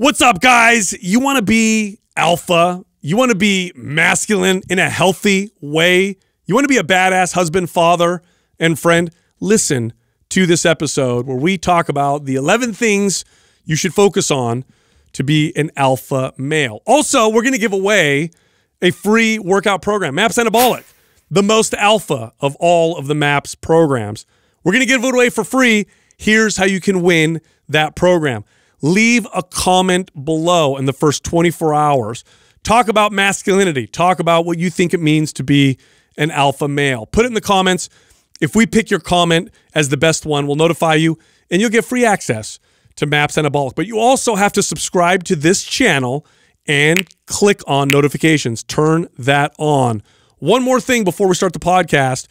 What's up, guys? You want to be alpha? You want to be masculine in a healthy way? You want to be a badass husband, father, and friend? Listen to this episode where we talk about the 11 things you should focus on to be an alpha male. Also, we're going to give away a free workout program, MAPS Anabolic, the most alpha of all of the MAPS programs. We're going to give it away for free. Here's how you can win that program leave a comment below in the first 24 hours. Talk about masculinity. Talk about what you think it means to be an alpha male. Put it in the comments. If we pick your comment as the best one, we'll notify you and you'll get free access to Maps Anabolic. But you also have to subscribe to this channel and click on notifications. Turn that on. One more thing before we start the podcast.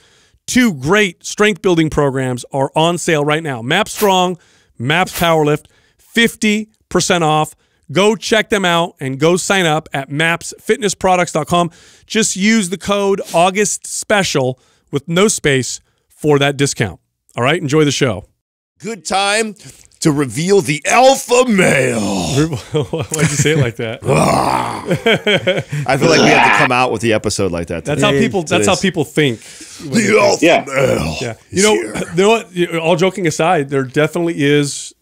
Two great strength building programs are on sale right now. Map Strong, Maps Powerlift. 50% off. Go check them out and go sign up at mapsfitnessproducts.com. Just use the code August Special with no space for that discount. All right, enjoy the show. Good time to reveal the alpha male. Why'd you say it like that? I feel like we have to come out with the episode like that. Today. That's how people. That's how people think. The alpha yeah. male. Yeah. You know, you know what? All joking aside, there definitely is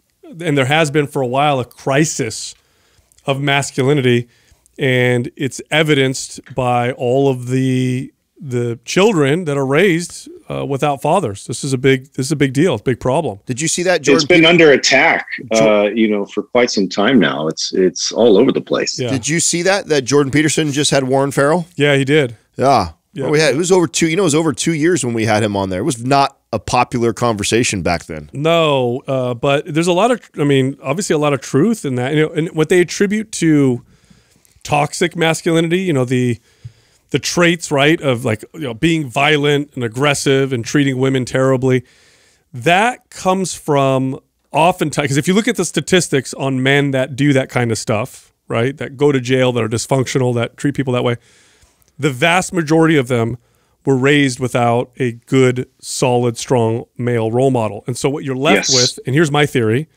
and there has been for a while a crisis of masculinity, and it's evidenced by all of the the children that are raised uh, without fathers. This is a big this is a big deal. It's a big problem. Did you see that? Jordan? It's been under attack, uh, you know, for quite some time now. It's it's all over the place. Yeah. Did you see that? That Jordan Peterson just had Warren Farrell. Yeah, he did. Yeah. Yeah. Well, we had it was over two. You know, it was over two years when we had him on there. It was not a popular conversation back then. No, uh, but there's a lot of, I mean, obviously a lot of truth in that. You know, and what they attribute to toxic masculinity, you know, the the traits, right, of like you know being violent and aggressive and treating women terribly, that comes from oftentimes because if you look at the statistics on men that do that kind of stuff, right, that go to jail, that are dysfunctional, that treat people that way, the vast majority of them were raised without a good, solid, strong male role model. And so what you're left yes. with, and here's my theory,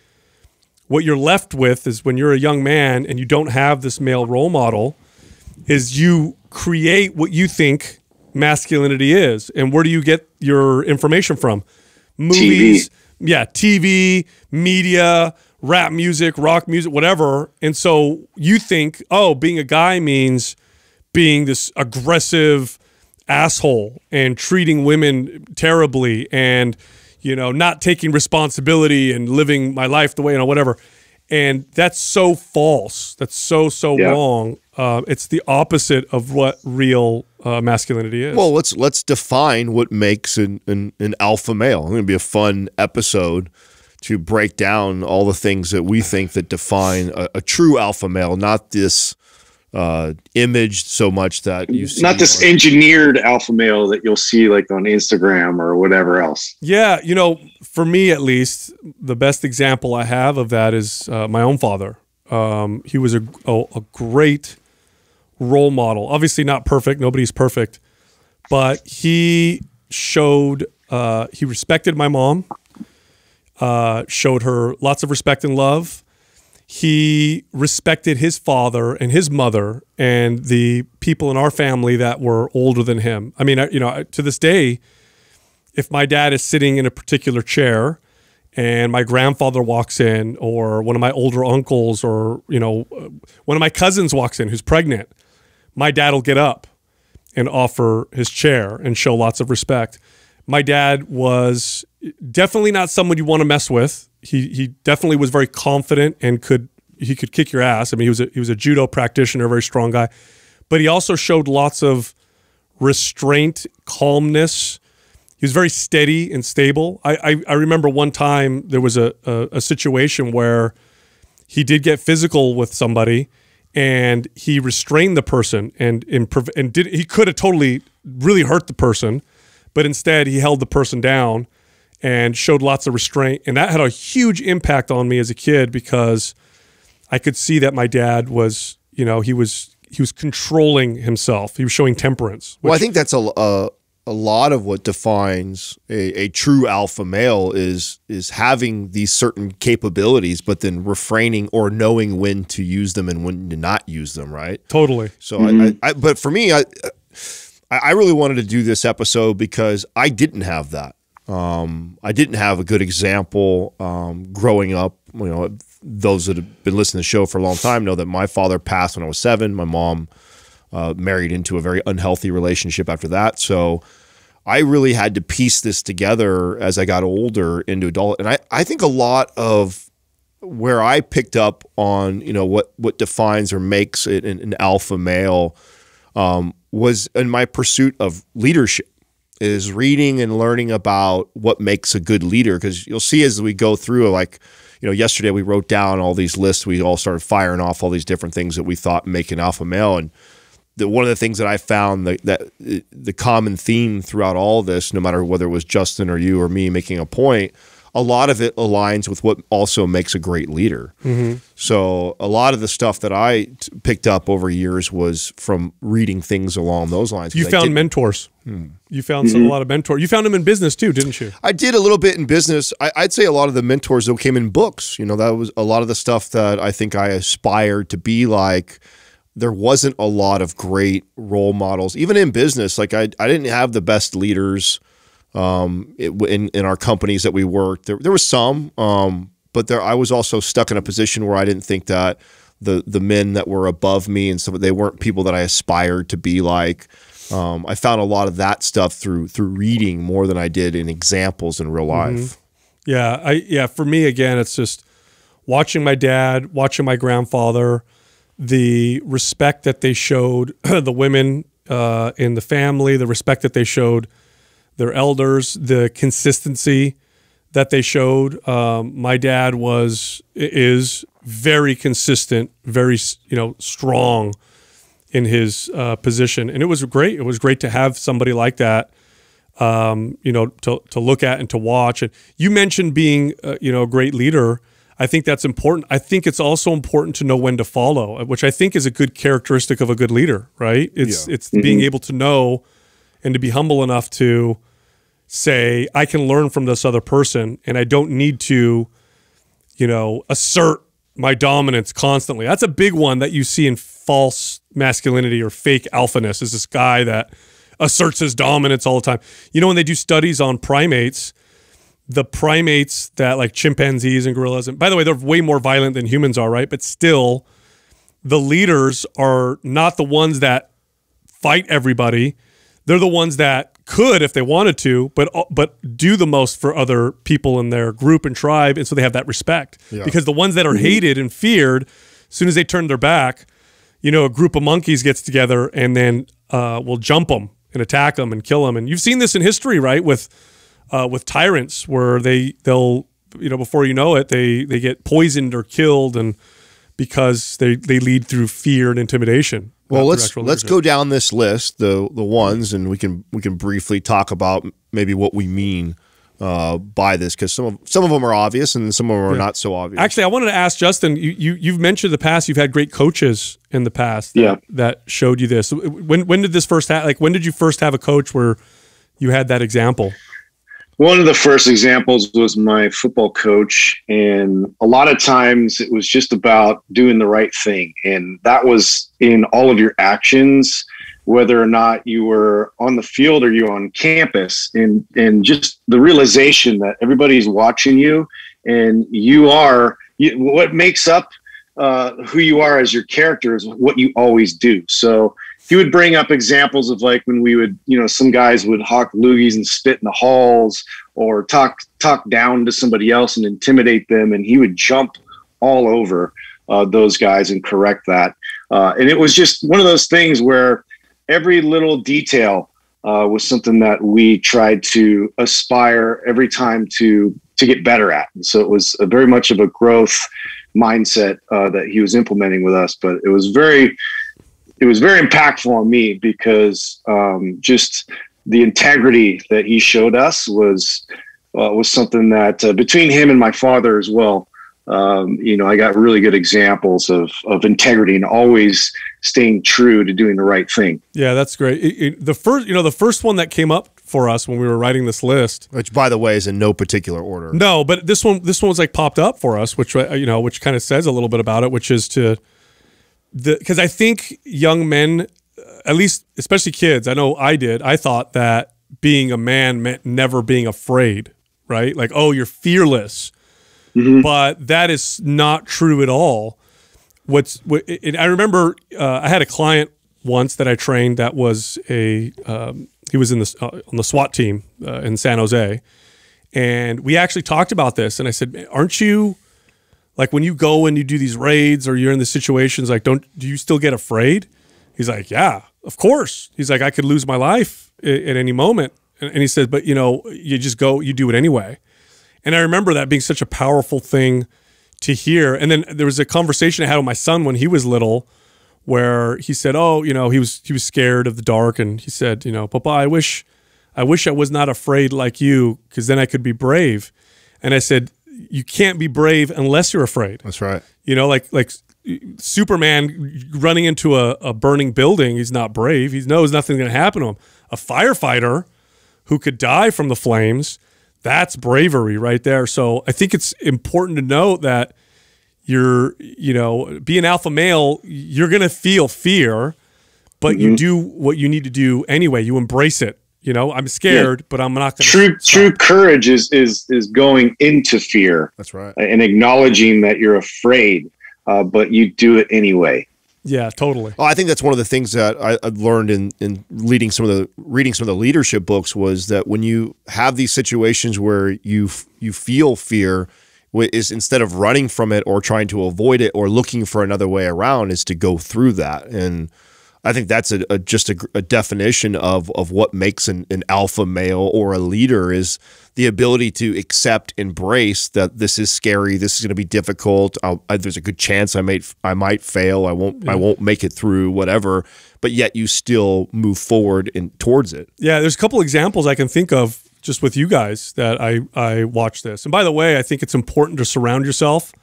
what you're left with is when you're a young man and you don't have this male role model, is you create what you think masculinity is. And where do you get your information from? Movies, TV. yeah, TV, media, rap music, rock music, whatever. And so you think, oh, being a guy means being this aggressive, asshole and treating women terribly and you know not taking responsibility and living my life the way you know whatever and that's so false that's so so yeah. wrong uh, it's the opposite of what real uh, masculinity is well let's let's define what makes an, an, an alpha male it's going to be a fun episode to break down all the things that we think that define a, a true alpha male not this uh, imaged so much that you see not this engineered alpha male that you'll see like on Instagram or whatever else. Yeah, you know, for me at least, the best example I have of that is uh, my own father. Um, he was a, a, a great role model. Obviously, not perfect. Nobody's perfect, but he showed uh, he respected my mom. Uh, showed her lots of respect and love he respected his father and his mother and the people in our family that were older than him. I mean, you know, to this day, if my dad is sitting in a particular chair and my grandfather walks in or one of my older uncles or, you know, one of my cousins walks in who's pregnant, my dad will get up and offer his chair and show lots of respect. My dad was definitely not someone you want to mess with he he definitely was very confident and could he could kick your ass. I mean, he was a, he was a judo practitioner, very strong guy, but he also showed lots of restraint, calmness. He was very steady and stable. I I, I remember one time there was a, a, a situation where he did get physical with somebody, and he restrained the person and and did he could have totally really hurt the person, but instead he held the person down and showed lots of restraint. And that had a huge impact on me as a kid because I could see that my dad was, you know, he was he was controlling himself. He was showing temperance. well, I think that's a a, a lot of what defines a, a, true alpha male is is having these certain capabilities, but then refraining or knowing when to use them and when to not use them. Right? Totally. So, mm -hmm. I, I, but for me, I I really wanted to do this episode because I didn't have that. Um, I didn't have a good example um, growing up. You know, those that have been listening to the show for a long time know that my father passed when I was seven. My mom uh, married into a very unhealthy relationship after that. So I really had to piece this together as I got older into adult. And I, I think a lot of where I picked up on, you know, what, what defines or makes an, an alpha male um, was in my pursuit of leadership is reading and learning about what makes a good leader. Because you'll see as we go through, like, you know, yesterday we wrote down all these lists. We all started firing off all these different things that we thought make an alpha male. And the, one of the things that I found that, that the common theme throughout all this, no matter whether it was Justin or you or me making a point, a lot of it aligns with what also makes a great leader. Mm-hmm. So a lot of the stuff that I t- picked up over years was from reading things along those lines. You found mentors. Hmm. You found mm-hmm. some, a mm-hmm. lot of mentors. You found them in business too, didn't you? I did a little bit in business. I, would say a lot of the mentors though came in books. You know, that was a lot of the stuff that I think I aspired to be like. There wasn't a lot of great role models, even in business. Like I, I didn't have the best leaders um, it, in, in our companies that we worked. There, there was some, um, but there, I was also stuck in a position where I didn't think that the, the men that were above me and some, they weren't people that I aspired to be like. Um, I found a lot of that stuff through, through reading more than I did in examples in real mm-hmm. life. Mm -hmm. Yeah. I, yeah. For me, again, it's just watching my dad, watching my grandfather, the respect that they showed the women uh, in the family, the respect that they showed their elders, the consistency that they showed. Um, my dad was is very consistent, very you know strong in his uh, position, and it was great. It was great to have somebody like that, um, you know, to to look at and to watch. And you mentioned being uh, you know a great leader. I think that's important. I think it's also important to know when to follow, uh, which I think is a good characteristic of a good leader, right? It's yeah. it's mm -hmm. being mm-hmm. able to know and to be humble enough to say, I can learn from this other person and I don't need to, you know, assert my dominance constantly. That's a big one that you see in false masculinity or fake alphaness is this guy that asserts his dominance all the time. You know, when they do studies on primates, the primates that like chimpanzees and gorillas, and by the way, they're way more violent than humans are, right? But still, the leaders are not the ones that fight everybody they're the ones that could if they wanted to but uh, but do the most for other people in their group and tribe and so they have that respect yeah. because the ones that are mm-hmm. hated and feared as soon as they turn their back you know a group of monkeys gets together and then uh, will jump them and attack them and kill them and you've seen this in history right with uh, with tyrants where they they'll you know before you know it they they get poisoned or killed and because they they lead through fear and intimidation well, let's let's go down this list, the the ones, and we can we can briefly talk about maybe what we mean uh, by this because some of some of them are obvious and some of them are yeah. not so obvious. Actually, I wanted to ask Justin. You, you you've mentioned the past. You've had great coaches in the past. That, yeah. that showed you this. When when did this first ha- like when did you first have a coach where you had that example? one of the first examples was my football coach and a lot of times it was just about doing the right thing and that was in all of your actions whether or not you were on the field or you on campus and and just the realization that everybody's watching you and you are you, what makes up uh, who you are as your character is what you always do so he would bring up examples of like when we would, you know, some guys would hawk loogies and spit in the halls or talk talk down to somebody else and intimidate them, and he would jump all over uh, those guys and correct that. Uh, and it was just one of those things where every little detail uh, was something that we tried to aspire every time to to get better at. And so it was very much of a growth mindset uh, that he was implementing with us, but it was very it was very impactful on me because um, just the integrity that he showed us was uh, was something that uh, between him and my father as well. Um, you know, I got really good examples of of integrity and always staying true to doing the right thing. Yeah, that's great. It, it, the first, you know, the first one that came up for us when we were writing this list, which by the way is in no particular order. No, but this one, this one was like popped up for us, which uh, you know, which kind of says a little bit about it, which is to because I think young men, at least especially kids, I know I did. I thought that being a man meant never being afraid, right? Like, oh, you're fearless. Mm -hmm. But that is not true at all. What's what, I remember uh, I had a client once that I trained that was a um, he was in the uh, on the SWAT team uh, in San Jose, and we actually talked about this. And I said, "Aren't you?" like when you go and you do these raids or you're in the situations like don't do you still get afraid he's like yeah of course he's like i could lose my life at any moment and he said but you know you just go you do it anyway and i remember that being such a powerful thing to hear and then there was a conversation i had with my son when he was little where he said oh you know he was he was scared of the dark and he said you know papa i wish i wish i was not afraid like you because then i could be brave and i said you can't be brave unless you're afraid. That's right. You know, like like Superman running into a, a burning building, he's not brave. He knows nothing's going to happen to him. A firefighter who could die from the flames, that's bravery right there. So I think it's important to note that you're, you know, being alpha male, you're going to feel fear, but mm -hmm. you mm-hmm. do what you need to do anyway. You embrace it you know, I'm scared, yeah. but I'm not going to. True, stop. true courage is is is going into fear. That's right, and acknowledging that you're afraid, uh, but you do it anyway. Yeah, totally. Well, I think that's one of the things that I, learned in in leading some of the reading some of the leadership books was that when you have these situations where you you feel fear, is instead of running from it or trying to avoid it or looking for another way around, is to go through that and I think that's a, a just a, a, definition of of what makes an, an alpha male or a leader is the ability to accept, embrace that this is scary, this is going to be difficult. I, there's a good chance I might I might fail, I won't yeah. I won't make it through, whatever. But yet you still move forward and towards it. Yeah, there's a couple examples I can think of just with you guys that I I watch this. And by the way, I think it's important to surround yourself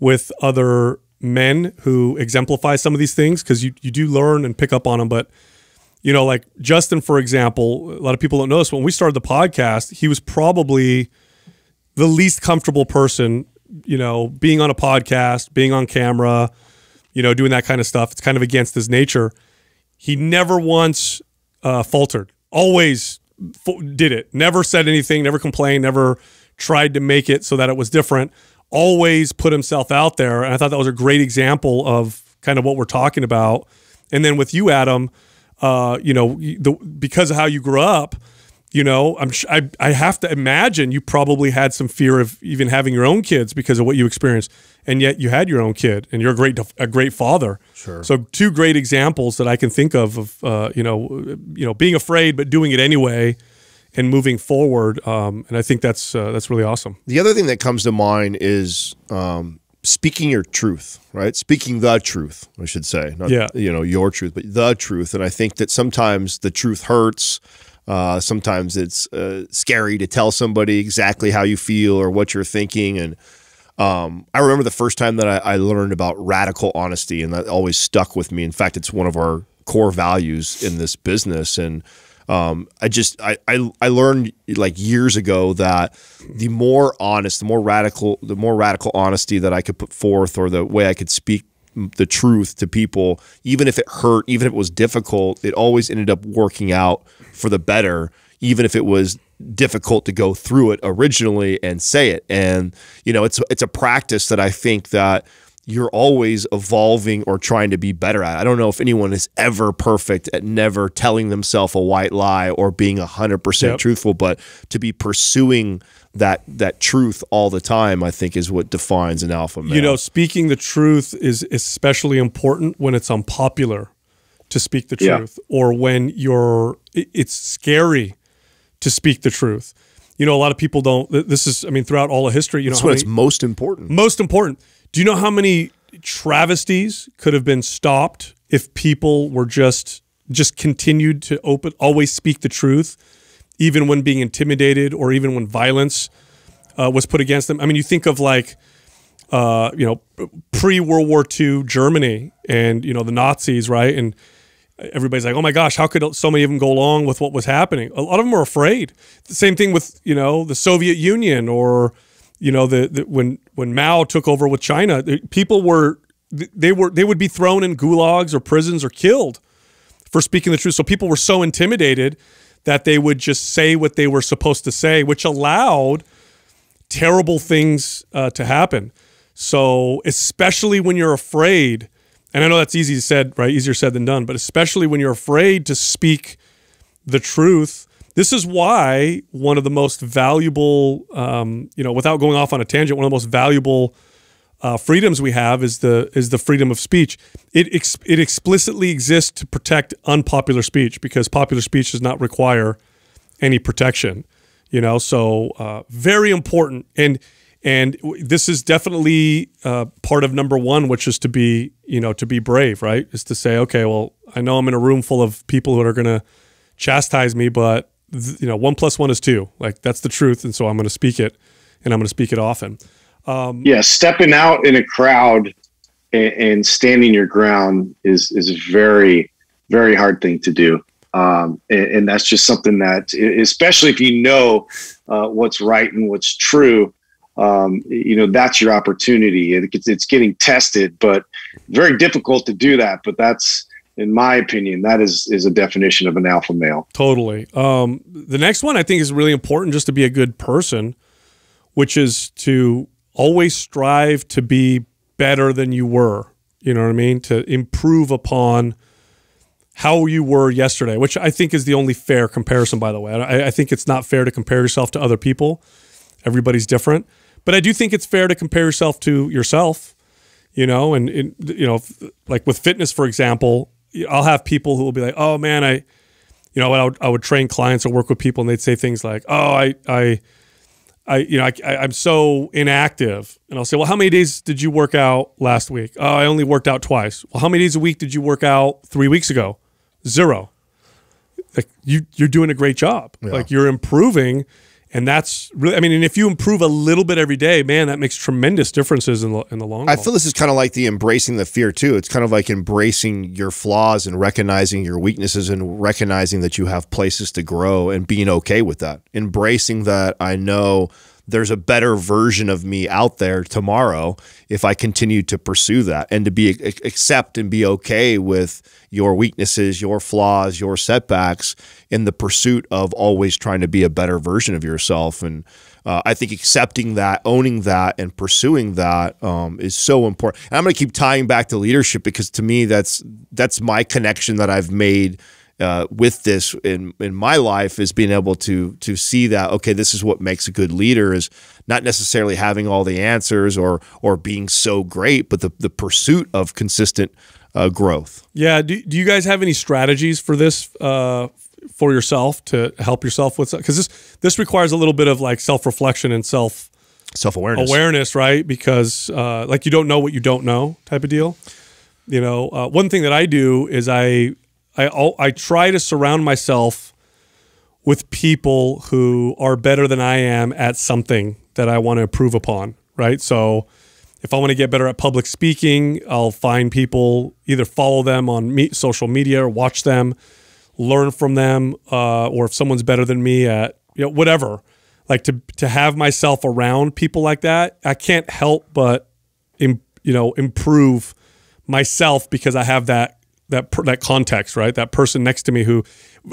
with other men who exemplify some of these things because you, you do learn and pick up on them. But, you know, like Justin, for example, a lot of people don't know this. When we started the podcast, he was probably the least comfortable person, you know, being on a podcast, being on camera, you know, doing that kind of stuff. It's kind of against his nature. He never once uh, faltered, always did it, never said anything, never complained, never tried to make it so that it was different always put himself out there. And I thought that was a great example of kind of what we're talking about. And then with you, Adam, uh, you know, the, because of how you grew up, you know, I'm I, I have to imagine you probably had some fear of even having your own kids because of what you experienced, and yet you had your own kid, and you're a great a great father. Sure. So two great examples that I can think of of uh, you know you know being afraid but doing it anyway, and moving forward. Um, and I think that's uh, that's really awesome. The other thing that comes to mind is um, speaking your truth, right? Speaking the truth, I should say. Not, yeah. You know, your truth, but the truth. And I think that sometimes the truth hurts. Uh, sometimes it's uh, scary to tell somebody exactly how you feel or what you're thinking. And um, I remember the first time that I, I learned about radical honesty, and that always stuck with me. In fact, it's one of our core values in this business. And um, I just I, I I learned like years ago that the more honest, the more radical, the more radical honesty that I could put forth, or the way I could speak the truth to people, even if it hurt, even if it was difficult, it always ended up working out for the better, even if it was difficult to go through it originally and say it. And you know, it's it's a practice that I think that you're always evolving or trying to be better at. I don't know if anyone is ever perfect at never telling themselves a white lie or being 100% yep. truthful, but to be pursuing that that truth all the time I think is what defines an alpha male. You know, speaking the truth is especially important when it's unpopular to speak the truth yeah. or when you're it's scary to speak the truth. You know, a lot of people don't this is I mean throughout all of history, you know, when it's most important. Most important do you know how many travesties could have been stopped if people were just just continued to open always speak the truth, even when being intimidated or even when violence uh, was put against them? I mean, you think of like. Uh, you know, pre World War II Germany and you know the Nazis, right? And everybody's like, oh my gosh, how could so many of them go along with what was happening? A lot of them were afraid. The same thing with you know the Soviet Union or you know the, the when when Mao took over with China, people were they were they would be thrown in gulags or prisons or killed for speaking the truth. So people were so intimidated that they would just say what they were supposed to say, which allowed terrible things uh, to happen. So especially when you're afraid, and I know that's easy said, right? Easier said than done, but especially when you're afraid to speak the truth this is why one of the most valuable, um, you know, without going off on a tangent, one of the most valuable uh, freedoms we have is the is the freedom of speech. It ex it explicitly exists to protect unpopular speech because popular speech does not require any protection. You know, so uh, very important, and and this is definitely uh, part of number one, which is to be you know to be brave, right? Is to say, okay, well, I know I'm in a room full of people who are going to chastise me, but you know, one plus one is two. Like that's the truth, and so I'm going to speak it, and I'm going to speak it often. Um, yeah, stepping out in a crowd and, and, standing your ground is is a very very hard thing to do, um, and, and, that's just something that, especially if you know uh, what's right and what's true, um, you know that's your opportunity. it's, it's getting tested, but very difficult to do that. But that's in my opinion, that is is a definition of an alpha male. Totally. Um, the next one I think is really important just to be a good person, which is to always strive to be better than you were. You know what I mean? To improve upon how you were yesterday, which I think is the only fair comparison, by the way. I, I think it's not fair to compare yourself to other people. Everybody's different. But I do think it's fair to compare yourself to yourself, you know, and, and you know, like with fitness, for example, I'll have people who will be like, "Oh man, I," you know, I would, I would train clients or work with people, and they'd say things like, "Oh, I, I, I, you know, I, I, am so inactive," and I'll say, "Well, how many days did you work out last week?" "Oh, I only worked out twice." "Well, how many days a week did you work out three weeks ago?" Zero. Like you, you're doing a great job. Yeah. Like you're improving and that's really i mean and if you improve a little bit every day man that makes tremendous differences in the, in the long i haul. feel this is kind of like the embracing the fear too it's kind of like embracing your flaws and recognizing your weaknesses and recognizing that you have places to grow and being okay with that embracing that i know there's a better version of me out there tomorrow if I continue to pursue that and to be accept and be okay with your weaknesses, your flaws, your setbacks in the pursuit of always trying to be a better version of yourself. And uh, I think accepting that, owning that, and pursuing that um, is so important. And I'm going to keep tying back to leadership because to me, that's that's my connection that I've made uh, with this in in my life is being able to to see that okay this is what makes a good leader is not necessarily having all the answers or or being so great but the the pursuit of consistent uh, growth yeah do, do you guys have any strategies for this uh, for yourself to help yourself with because this this requires a little bit of like self-reflection and self self-awareness awareness right because uh, like you don't know what you don't know type of deal you know uh, one thing that i do is i I I try to surround myself with people who are better than I am at something that I want to improve upon, right? So if I want to get better at public speaking, I'll find people, either follow them on me social media or watch them, learn from them, uh, or if someone's better than me at you know whatever, like to to have myself around people like that, I can't help but you know improve myself because I have that that that context, right? That person next to me who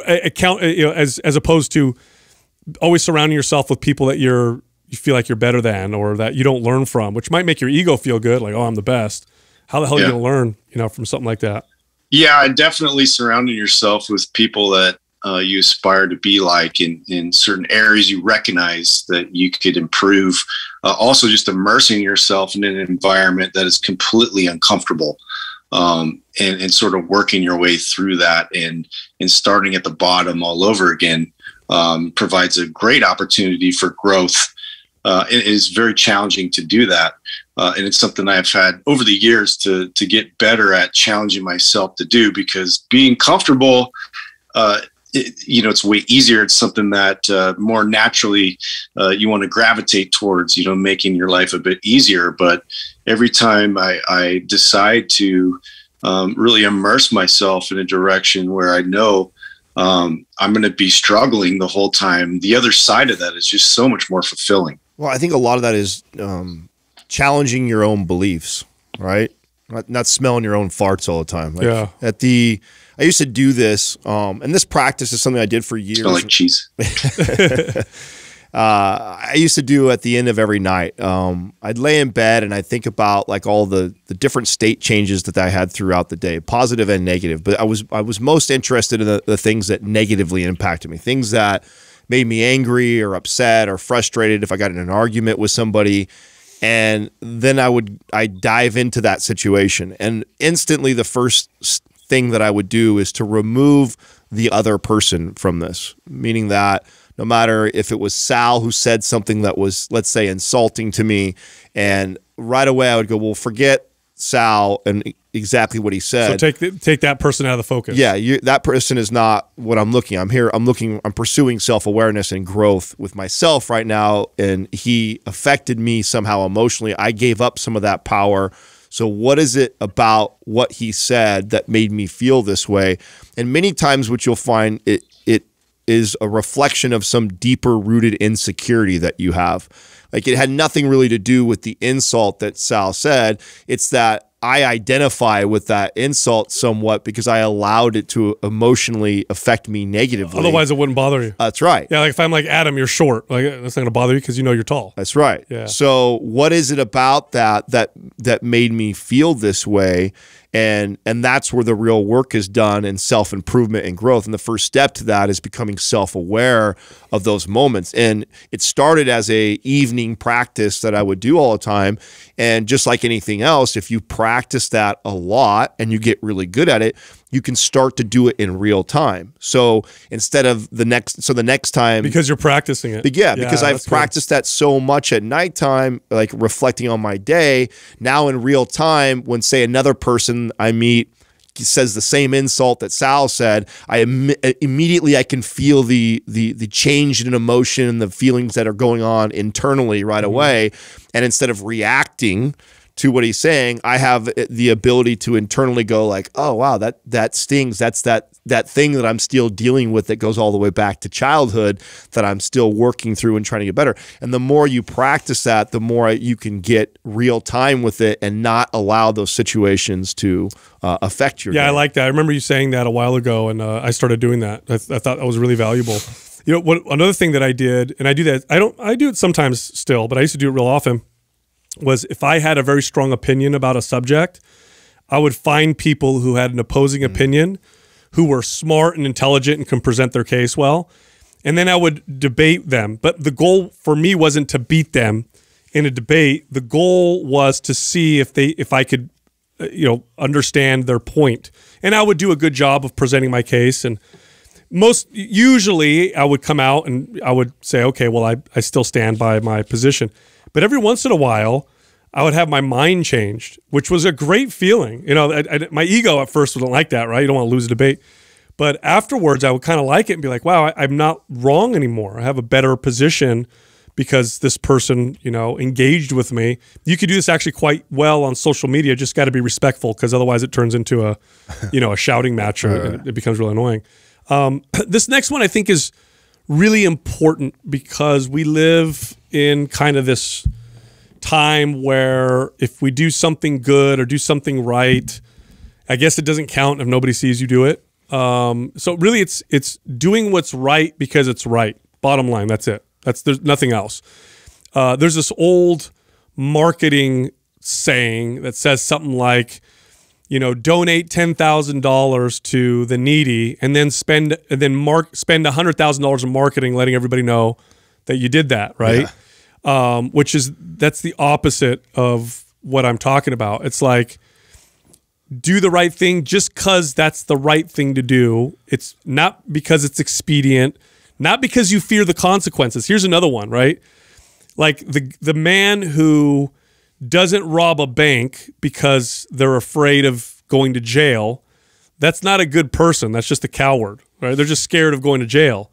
account you know, as as opposed to always surrounding yourself with people that you're you feel like you're better than or that you don't learn from, which might make your ego feel good, like oh I'm the best. How the hell yeah. are you gonna learn, you know, from something like that? Yeah, and definitely surrounding yourself with people that uh, you aspire to be like in, in certain areas you recognize that you could improve. Uh, also, just immersing yourself in an environment that is completely uncomfortable um, and, and sort of working your way through that and and starting at the bottom all over again um, provides a great opportunity for growth. Uh, it is very challenging to do that, uh, and it's something I've had over the years to to get better at challenging myself to do because being comfortable. Uh, it, you know it's way easier it's something that uh, more naturally uh, you want to gravitate towards you know making your life a bit easier but every time I, I decide to um, really immerse myself in a direction where I know um, I'm going to be struggling the whole time, the other side of that is just so much more fulfilling. Well, I think a lot of that is um, challenging your own beliefs, right? Not, not, smelling your own farts all the time. Like yeah. At the, I used to do this, um, and this practice is something I did for years. Smell like cheese. uh, I used to do at the end of every night. Um, I'd lay in bed and I'd think about like all the the different state changes that I had throughout the day, positive and negative. But I was I was most interested in the, the things that negatively impacted me, things that made me angry or upset or frustrated. If I got in an argument with somebody, and then I would I dive into that situation, and instantly the first thing that I would do is to remove the other person from this, meaning that no matter if it was Sal who said something that was, let's say, insulting to me. And right away I would go, well, forget Sal and exactly what he said. So take the, take that person out of the focus. Yeah, you, that person is not what I'm looking. I'm here. I'm looking. I'm pursuing self awareness and growth with myself right now. And he affected me somehow emotionally. I gave up some of that power. So what is it about what he said that made me feel this way? And many times, what you'll find it is a reflection of some deeper rooted insecurity that you have. Like it had nothing really to do with the insult that Sal said. It's that I identify with that insult somewhat because I allowed it to emotionally affect me negatively. Otherwise, it wouldn't bother you. That's right. Yeah, like if I'm like Adam, you're short. Like that's not going to bother you because you know you're tall. That's right. Yeah. So what is it about that that that made me feel this way? and and that's where the real work is done and self-improvement and growth and the first step to that is becoming self-aware of those moments and it started as a evening practice that I would do all the time and just like anything else if you practice that a lot and you get really good at it you can start to do it in real time. So instead of the next, so the next time because you're practicing it, yeah, yeah because I've practiced good. that so much at nighttime, like reflecting on my day. Now in real time, when say another person I meet says the same insult that Sal said, I Im uh, immediately I can feel the the the change in emotion and the feelings that are going on internally right mm -hmm. away, and instead of reacting to what he's saying, I have the ability to internally go like, "Oh wow, that that stings. That's that that thing that I'm still dealing with that goes all the way back to childhood that I'm still working through and trying to get better." And the more you practice that, the more you can get real time with it and not allow those situations to uh, affect your. Yeah, day. I like that. I remember you saying that a while ago, and uh, I started doing that. I, th I thought that was really valuable. You know, what another thing that I did, and I do that. I don't. I do it sometimes still, but I used to do it real often was if I had a very strong opinion about a subject, I would find people who had an opposing mm -hmm. opinion who were smart and intelligent and can present their case well. And then I would debate them. But the goal for me wasn't to beat them in a debate. The goal was to see if they if I could uh, you know understand their point. And I would do a good job of presenting my case and most usually I would come out and I would say, okay, well, I, I still stand by my position. But every once in a while, I would have my mind changed, which was a great feeling. You know, I, I, my ego at 1st would wasn't like that, right? You don't want to lose a debate. But afterwards, I would kind of like it and be like, wow, I, am not wrong anymore. I have a better position because this person, you know, engaged with me. You could do this actually quite well on social media. Just got to be respectful because otherwise it turns into a, you know, a shouting match or right. it, it, becomes really annoying. Um, this next one I think is really important because we live in kind of this time where if we do something good or do something right, I guess it doesn't count if nobody sees you do it. Um, so really, it's it's doing what's right because it's right. Bottom line, that's it. That's there's nothing else. Uh, there's this old marketing saying that says something like, you know, donate ten thousand dollars to the needy, and then spend and then mark spend hundred thousand dollars in marketing, letting everybody know that you did that, right? Yeah. Um, which is that's the opposite of what I'm talking about. It's like do the right thing just because that's the right thing to do. It's not because it's expedient, not because you fear the consequences. Here's another one, right? Like the the man who doesn't rob a bank because they're afraid of going to jail. That's not a good person. That's just a coward, right? They're just scared of going to jail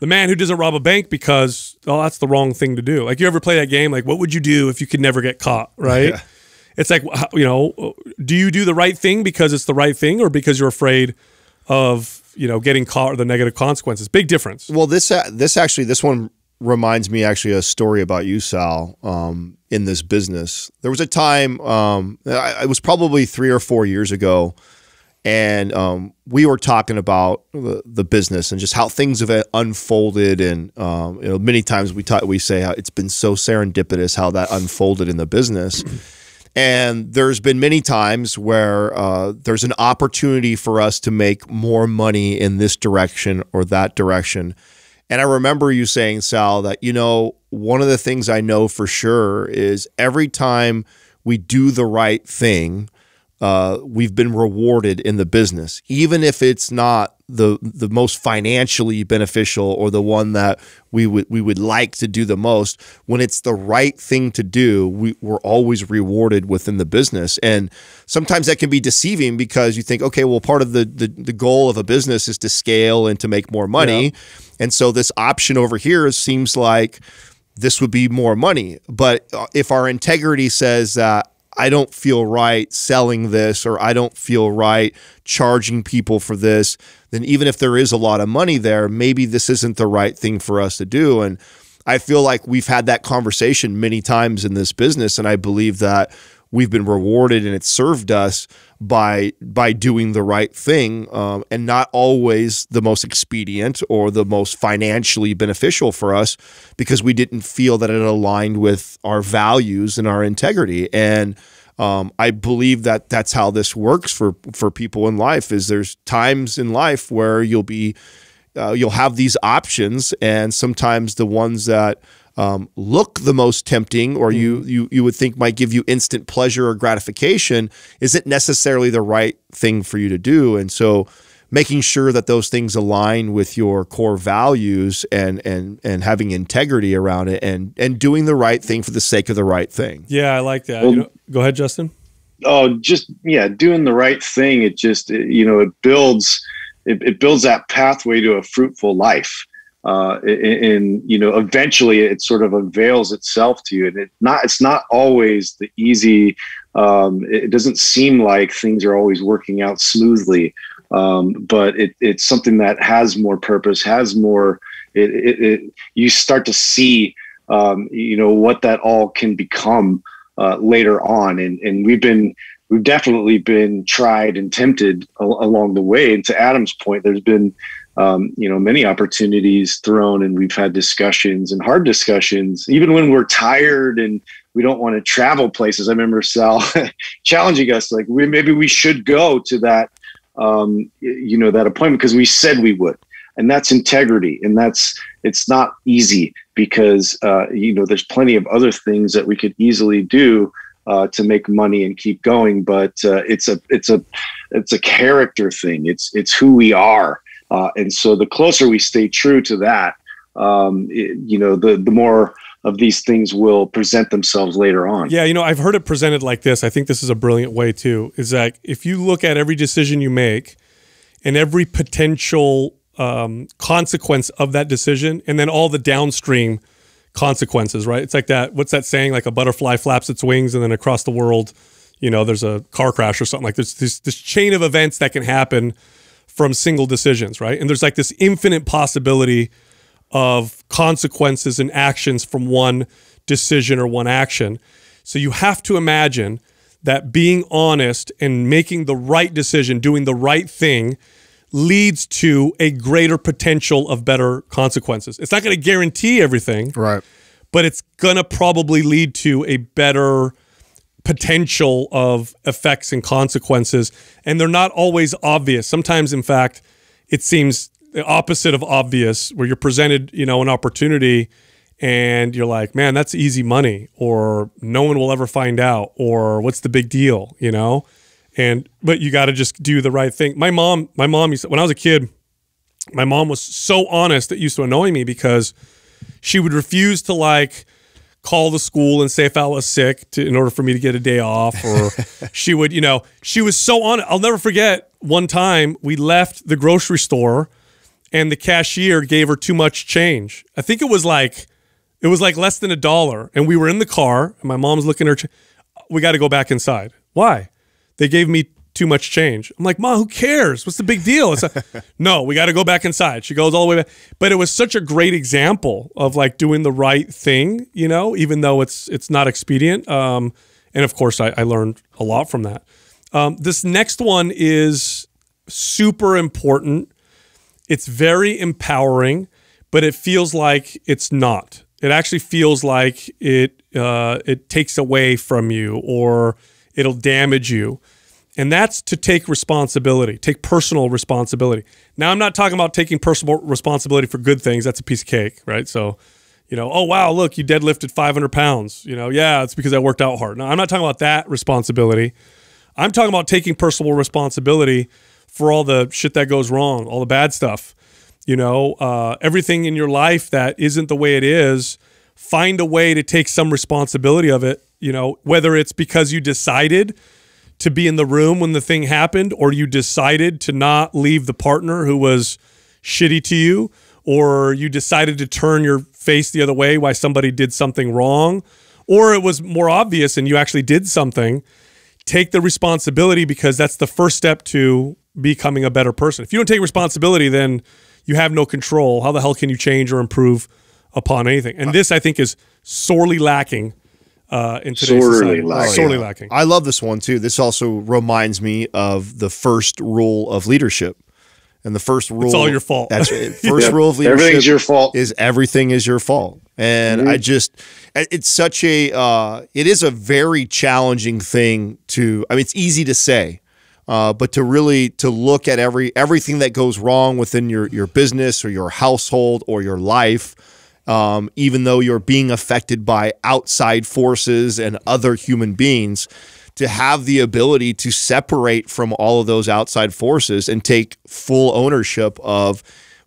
the man who doesn't rob a bank because oh that's the wrong thing to do. Like you ever play that game? Like what would you do if you could never get caught? Right? Yeah. It's like you know, do you do the right thing because it's the right thing or because you're afraid of you know getting caught or the negative consequences? Big difference. Well, this uh, this actually this one reminds me actually a story about you, Sal. Um, in this business, there was a time um, I, it was probably three or four years ago and um, we were talking about the, the, business and just how things have unfolded. And um, you know, many times we talk, we say how it's been so serendipitous how that unfolded in the business. And there's been many times where uh, there's an opportunity for us to make more money in this direction or that direction. And I remember you saying, Sal, that, you know, one of the things I know for sure is every time we do the right thing, uh, we've been rewarded in the business, even if it's not the the most financially beneficial or the one that we would we would like to do the most. When it's the right thing to do, we, we're always rewarded within the business, and sometimes that can be deceiving because you think, okay, well, part of the the, the goal of a business is to scale and to make more money, yeah. and so this option over here seems like this would be more money. But uh, if our integrity says that I don't feel right selling this or I don't feel right charging people for this, then even if there is a lot of money there, maybe this isn't the right thing for us to do. And I feel like we've had that conversation many times in this business. And I believe that we've been rewarded and it served us by by doing the right thing um, and not always the most expedient or the most financially beneficial for us because we didn't feel that it aligned with our values and our integrity and um, I believe that that's how this works for for people in life is there's times in life where you'll be uh, you'll have these options and sometimes the ones that um, look the most tempting or you, mm-hmm. you you would think might give you instant pleasure or gratification isn't necessarily the right thing for you to do and so making sure that those things align with your core values and and and having integrity around it and and doing the right thing for the sake of the right thing yeah i like that well, you know, go ahead justin oh just yeah doing the right thing it just it, you know it builds it, it builds that pathway to a fruitful life uh, and you know eventually it sort of unveils itself to you and it not it's not always the easy um, it doesn't seem like things are always working out smoothly um, but it, it's something that has more purpose has more it, it, it you start to see um, you know what that all can become uh, later on and and we've been we've definitely been tried and tempted a- along the way and to adam's point there's been um, you know many opportunities thrown and we've had discussions and hard discussions even when we're tired and we don't want to travel places i remember sal challenging us like we, maybe we should go to that um, you know that appointment because we said we would and that's integrity and that's it's not easy because uh, you know there's plenty of other things that we could easily do uh, to make money and keep going but uh, it's a it's a it's a character thing it's it's who we are uh, and so the closer we stay true to that, um, it, you know, the, the more of these things will present themselves later on. Yeah, you know, I've heard it presented like this. I think this is a brilliant way too. Is that if you look at every decision you make and every potential um, consequence of that decision, and then all the downstream consequences, right? It's like that. What's that saying? Like a butterfly flaps its wings, and then across the world, you know, there's a car crash or something like this. This, this chain of events that can happen from single decisions, right? And there's like this infinite possibility of consequences and actions from one decision or one action. So you have to imagine that being honest and making the right decision, doing the right thing, leads to a greater potential of better consequences. It's not going to guarantee everything. Right. But it's going to probably lead to a better potential of effects and consequences, and they're not always obvious. Sometimes, in fact, it seems the opposite of obvious, where you're presented, you know, an opportunity, and you're like, "Man, that's easy money," or "No one will ever find out," or "What's the big deal?" You know, and but you got to just do the right thing. My mom, my mom used when I was a kid, my mom was so honest that used to annoy me because she would refuse to like call the school and say if I was sick to, in order for me to get a day off. Or she would, you know, she was so on. I'll never forget one time we left the grocery store and the cashier gave her too much change. I think it was like, it was like less than a dollar. And we were in the car and my mom's looking at her. We got to go back inside. Why? They gave me too much change. I'm like, Mom, who cares? What's the big deal? It's like, no, we got to go back inside. She goes all the way back. But it was such a great example of like doing the right thing, you know, even though it's it's not expedient. Um, and of course, I, I, learned a lot from that. Um, this next one is super important. It's very empowering, but it feels like it's not. It actually feels like it uh, it takes away from you or it'll damage you. And that's to take responsibility, take personal responsibility. Now, I'm not talking about taking personal responsibility for good things. That's a piece of cake, right? So, you know, oh, wow, look, you deadlifted 500 pounds. You know, yeah, it's because I worked out hard. Now I'm not talking about that responsibility. I'm talking about taking personal responsibility for all the shit that goes wrong, all the bad stuff. You know, uh, everything in your life that isn't the way it is, find a way to take some responsibility of it. You know, whether it's because you decided – to be in the room when the thing happened, or you decided to not leave the partner who was shitty to you, or you decided to turn your face the other way why somebody did something wrong, or it was more obvious and you actually did something, take the responsibility because that's the first step to becoming a better person. If you don't take responsibility, then you have no control. How the hell can you change or improve upon anything? And uh, this, I think, is sorely lacking uh, in today's sorely society. Lacking. Sorely oh, lacking. I love this one too. This also reminds me of the first rule of leadership. And the first rule It's all your fault. That's it. First rule of leadership Everything's your fault. Is everything is your fault. And mm -hmm. I mm-hmm. just it's such a uh, it is a very challenging thing to I mean it's easy to say. Uh, but to really to look at every everything that goes wrong within your your business or your household or your life um, even though you're being affected by outside forces and other human beings, to have the ability to separate from all of those outside forces and take full ownership of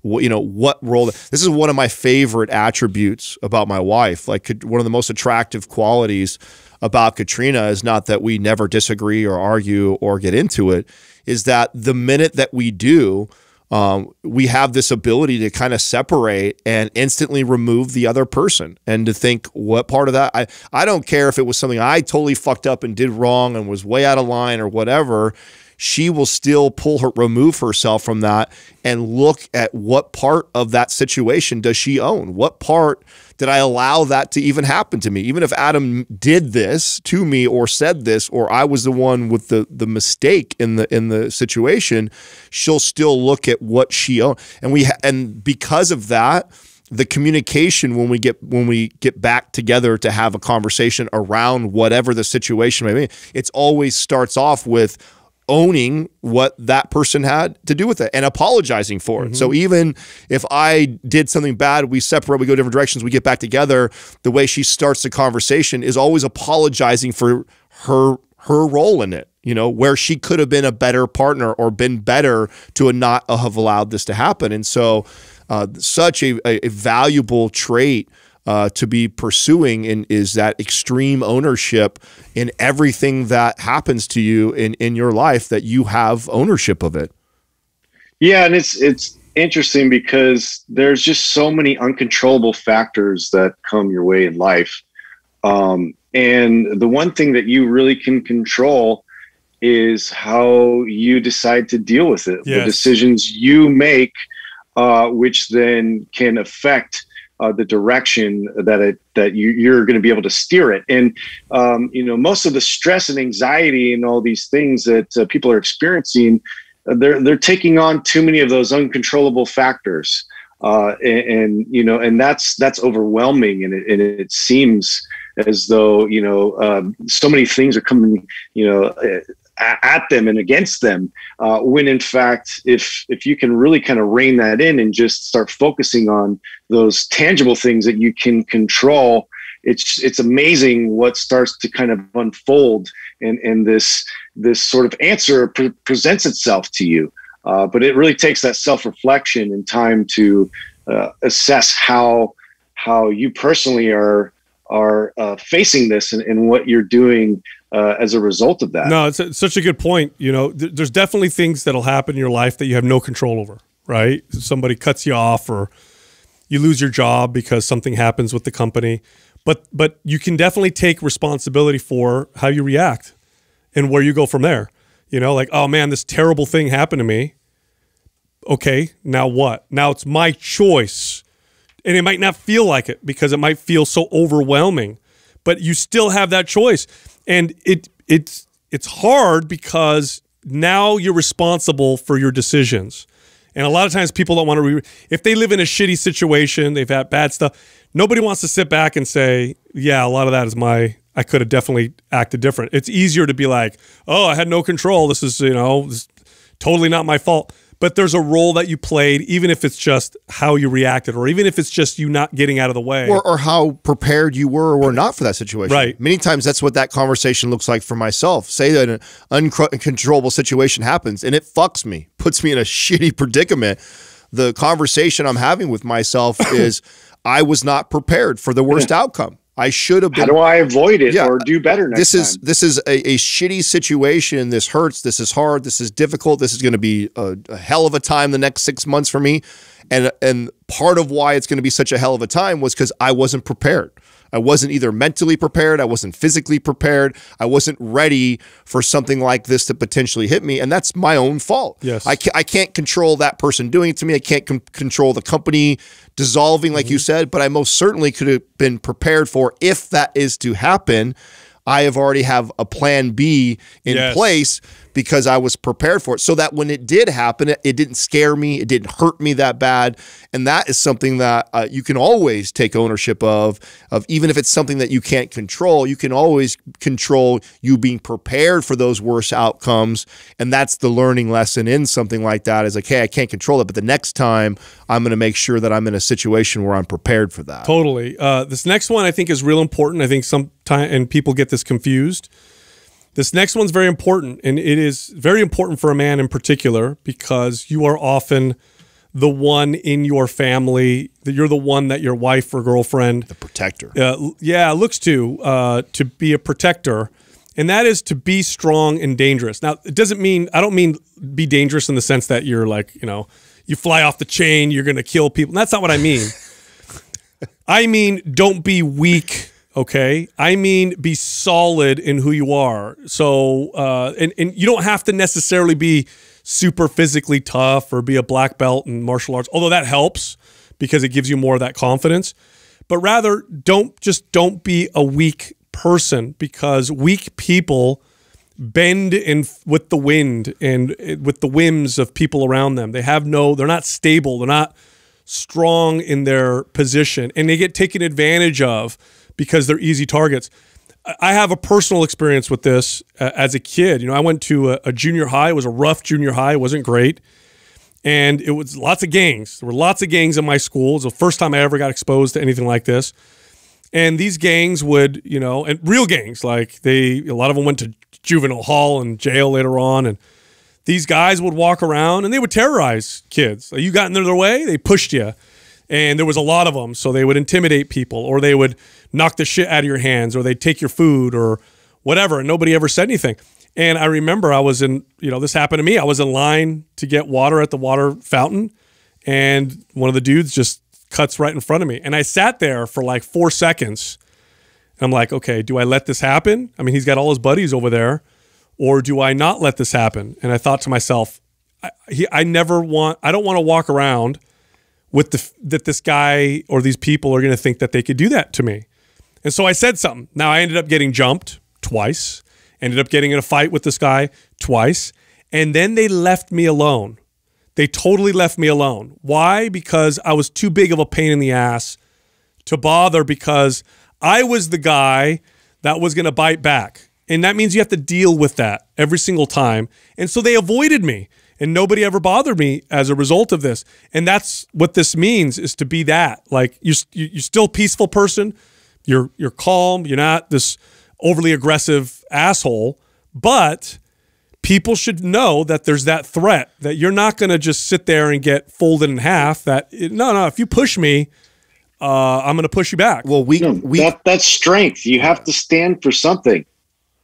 you know what role this is one of my favorite attributes about my wife like one of the most attractive qualities about Katrina is not that we never disagree or argue or get into it is that the minute that we do um, we have this ability to kind of separate and instantly remove the other person and to think what part of that I, I don't care if it was something I totally fucked up and did wrong and was way out of line or whatever she will still pull her remove herself from that and look at what part of that situation does she own what part did I allow that to even happen to me? Even if Adam did this to me or said this, or I was the one with the the mistake in the in the situation, she'll still look at what she owned. And we and because of that, the communication when we get when we get back together to have a conversation around whatever the situation may be, it always starts off with owning what that person had to do with it and apologizing for it. Mm -hmm. So mm-hmm. even if I did something bad, we separate, we go different directions, we get back together. The way she starts the conversation is always apologizing for her her role in it. You know where she could have been a better partner or been better to not have allowed this to happen. And so, uh, such a, a valuable trait uh, to be pursuing is that extreme ownership in everything that happens to you in in your life that you have ownership of it. Yeah, and it's it's interesting because there's just so many uncontrollable factors that come your way in life. Um, and the one thing that you really can control is how you decide to deal with it, yes. the decisions you make, uh, which then can affect uh, the direction that it that you, you're going to be able to steer it. And um, you know, most of the stress and anxiety and all these things that uh, people are experiencing, uh, they're they're taking on too many of those uncontrollable factors, uh, and, and, you know, and that's that's overwhelming, and it, and it seems as though you know um, so many things are coming you know uh, at them and against them. Uh, when in fact, if if you can really kind of rein that in and just start focusing on those tangible things that you can control, it's it's amazing what starts to kind of unfold and and this this sort of answer pre- presents itself to you. Uh, but it really takes that self reflection and time to uh, assess how how you personally are are uh, facing this and, and, what you're doing uh, as a result of that. No, it's, a, it's such a good point. You know, th- there's definitely things that'll happen in your life that you have no control over, right? Somebody cuts you off or you lose your job because something happens with the company. But but you can definitely take responsibility for how you react and where you go from there. You know, like, oh man, this terrible thing happened to me. Okay, now what? Now it's my choice and it might not feel like it because it might feel so overwhelming, but you still have that choice. And it it's it's hard because now you're responsible for your decisions. And a lot of times people don't want to if they live in a shitty situation, they've had bad stuff, nobody wants to sit back and say, yeah, a lot of that is my I could have definitely acted different. It's easier to be like, "Oh, I had no control. This is, you know, totally not my fault." but there's a role that you played, even if it's just how you reacted, or even if it's just you not getting out of the way, or, or how prepared you were or were not for that situation. Right. Many times, that's what that conversation looks like for myself. Say that an uncontrollable situation happens, and it fucks me, puts me in a shitty predicament. The conversation I'm having with myself is, I was not prepared for the worst outcome. I should have been. How do I avoid it yeah, or do better next this is, This is a, a, shitty situation. This hurts. This is hard. This is difficult. This is going to be a, a, hell of a time the next six months for me. And, and part of why it's going to be such a hell of a time was because I wasn't prepared. I wasn't either mentally prepared, I wasn't physically prepared, I wasn't ready for something like this to potentially hit me, and that's my own fault. Yes, I, ca I can't control that person doing it to me. I can't control the company dissolving, like mm -hmm. you mm-hmm. said, but I most certainly could have been prepared for if that is to happen. I have already have a plan B in yes. place because I was prepared for it so that when it did happen, it, it didn't scare me, it didn't hurt me that bad. And that is something that uh, you can always take ownership of, of even if it's something that you can't control, you can always control you being prepared for those worse outcomes. And that's the learning lesson in something like that is like, hey, I can't control it, but the next time I'm going to make sure that I'm in a situation where I'm prepared for that. Totally. Uh, this next one I think is real important. I think sometimes, and people get this confused. This next one's very important, and it is very important for a man in particular because you are often the one in your family that you're the one that your wife or girlfriend, the protector, uh, yeah, looks to uh, to be a protector, and that is to be strong and dangerous. Now, it doesn't mean I don't mean be dangerous in the sense that you're like you know you fly off the chain, you're going to kill people. And that's not what I mean. I mean, don't be weak okay i mean be solid in who you are so uh, and, and you don't have to necessarily be super physically tough or be a black belt in martial arts although that helps because it gives you more of that confidence but rather don't just don't be a weak person because weak people bend in with the wind and eh, with the whims of people around them they have no they're not stable they're not strong in their position and they get taken advantage of because they're easy targets. I have a personal experience with this uh, as a kid. You know, I went to a, a, junior high. It was a rough junior high. It wasn't great. And it was lots of gangs. There were lots of gangs in my school. It was the first time I ever got exposed to anything like this. And these gangs would, you know, and real gangs, like they, a lot of them went to juvenile hall and jail later on. And these guys would walk around and they would terrorize kids. You got in their way, they pushed you and there was a lot of them. So they would intimidate people, or they would knock the shit out of your hands, or they'd take your food, or whatever. And nobody ever said anything. And I remember I was in, you know, this happened to me. I was in line to get water at the water fountain, and one of the dudes just cuts right in front of me. And I sat there for like four seconds. And I'm like, okay, do I let this happen? I mean, he's got all his buddies over there, or do I not let this happen? And I thought to myself, I, he, I never want, I don't want to walk around with the that this guy or these people are going to think that they could do that to me. And so I said something. Now I ended up getting jumped twice. Ended up getting in a fight with this guy twice, and then they left me alone. They totally left me alone. Why? Because I was too big of a pain in the ass to bother because I was the guy that was going to bite back. And that means you have to deal with that every single time. And so they avoided me and nobody ever bothered me as a result of this. And that's what this means is to be that. Like you're you're still peaceful person. You're you're calm. You're not this overly aggressive asshole. But people should know that there's that threat that you're not going to just sit there and get folded in half. That no no if you push me. Uh, I'm going to push you back. Well, we, no, we that, that's strength. You have to stand for something.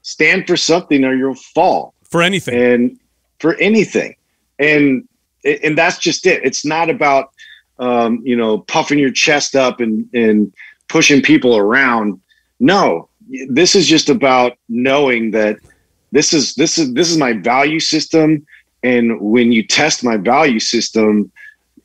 Stand for something, or you'll fall for anything. And for anything, and and that's just it. It's not about um, you know puffing your chest up and and pushing people around. No, this is just about knowing that this is this is this is my value system, and when you test my value system,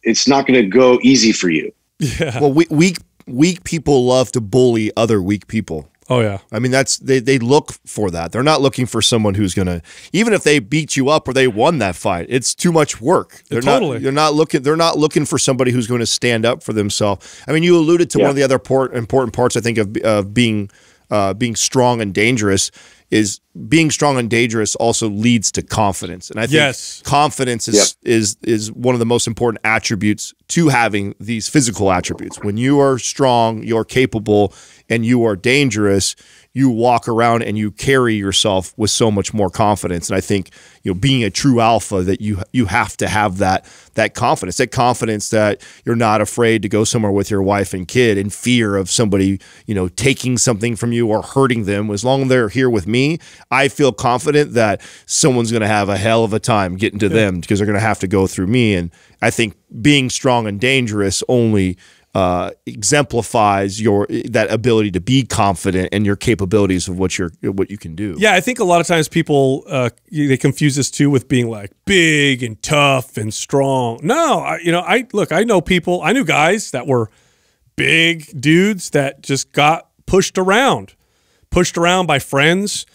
it's not going to go easy for you. Yeah. Well, we, weak weak people love to bully other weak people. Oh yeah. I mean that's they they look for that. They're not looking for someone who's going to even if they beat you up or they won that fight. It's too much work. They're totally. not they're not looking they're not looking for somebody who's going to stand up for themselves. I mean you alluded to yeah. one of the other important parts I think of of being uh, being strong and dangerous is being strong and dangerous also leads to confidence. And I think yes. confidence is, yep. is is one of the most important attributes to having these physical attributes. When you are strong, you're capable, and you are dangerous, you walk around and you carry yourself with so much more confidence. And I think you know being a true alpha that you you have to have that that confidence, that confidence that you're not afraid to go somewhere with your wife and kid in fear of somebody you know taking something from you or hurting them. As long as they're here with me, I feel confident that someone's going to have a hell of a time getting to yeah. them because they're going to have to go through me. And I think being strong and dangerous only uh, exemplifies your that ability to be confident and your capabilities of what you're what you can do. Yeah, I think a lot of times people uh, they confuse this too with being like big and tough and strong. No, I, you know, I look, I know people, I knew guys that were big dudes that just got pushed around, pushed around by friends,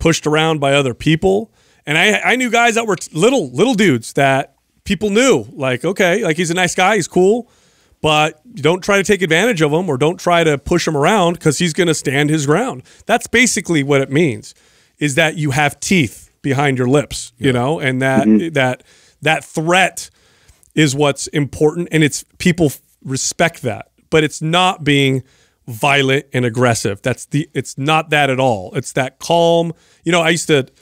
pushed around by other people, and I I knew guys that were little little dudes that people knew like okay, like he's a nice guy, he's cool but don't try to take advantage of him or don't try to push him around because he's going to stand his ground. That's basically what it means is that you have teeth behind your lips, yeah. you know, and that, mm -hmm. that, that threat is what's important. And it's people respect that, but it's not being violent and aggressive. That's the, it's not that at all. It's that calm, you know, I used to,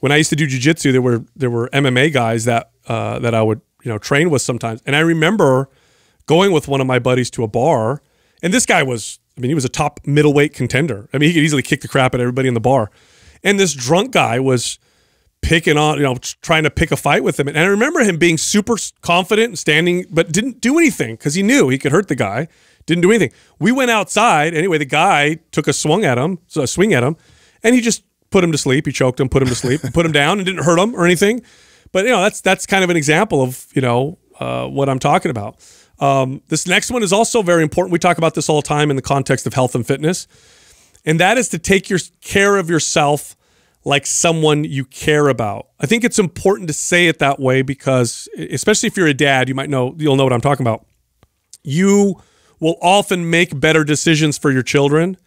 when I used to do jujitsu, there were, there were MMA guys that, uh, that I would, you know, train with sometimes. And I remember, going with one of my buddies to a bar, and this guy was, I mean, he was a top middleweight contender. I mean, he could easily kick the crap at everybody in the bar. And this drunk guy was picking on, you know, trying to pick a fight with him. And I remember him being super confident and standing, but didn't do anything because he knew he could hurt the guy. Didn't do anything. We went outside. Anyway, the guy took a swung at him, so a swing at him, and he just put him to sleep. He choked him, put him to sleep, put him down, and didn't hurt him or anything. But you know, that's that's kind of an example of you know uh, what I'm talking about. Um, this next one is also very important. We talk about this all the time in the context of health and fitness, and that is to take your care of yourself like someone you care about. I think it's important to say it that way because, especially if you're a dad, you might know you'll know what I'm talking about. You will often make better decisions for your children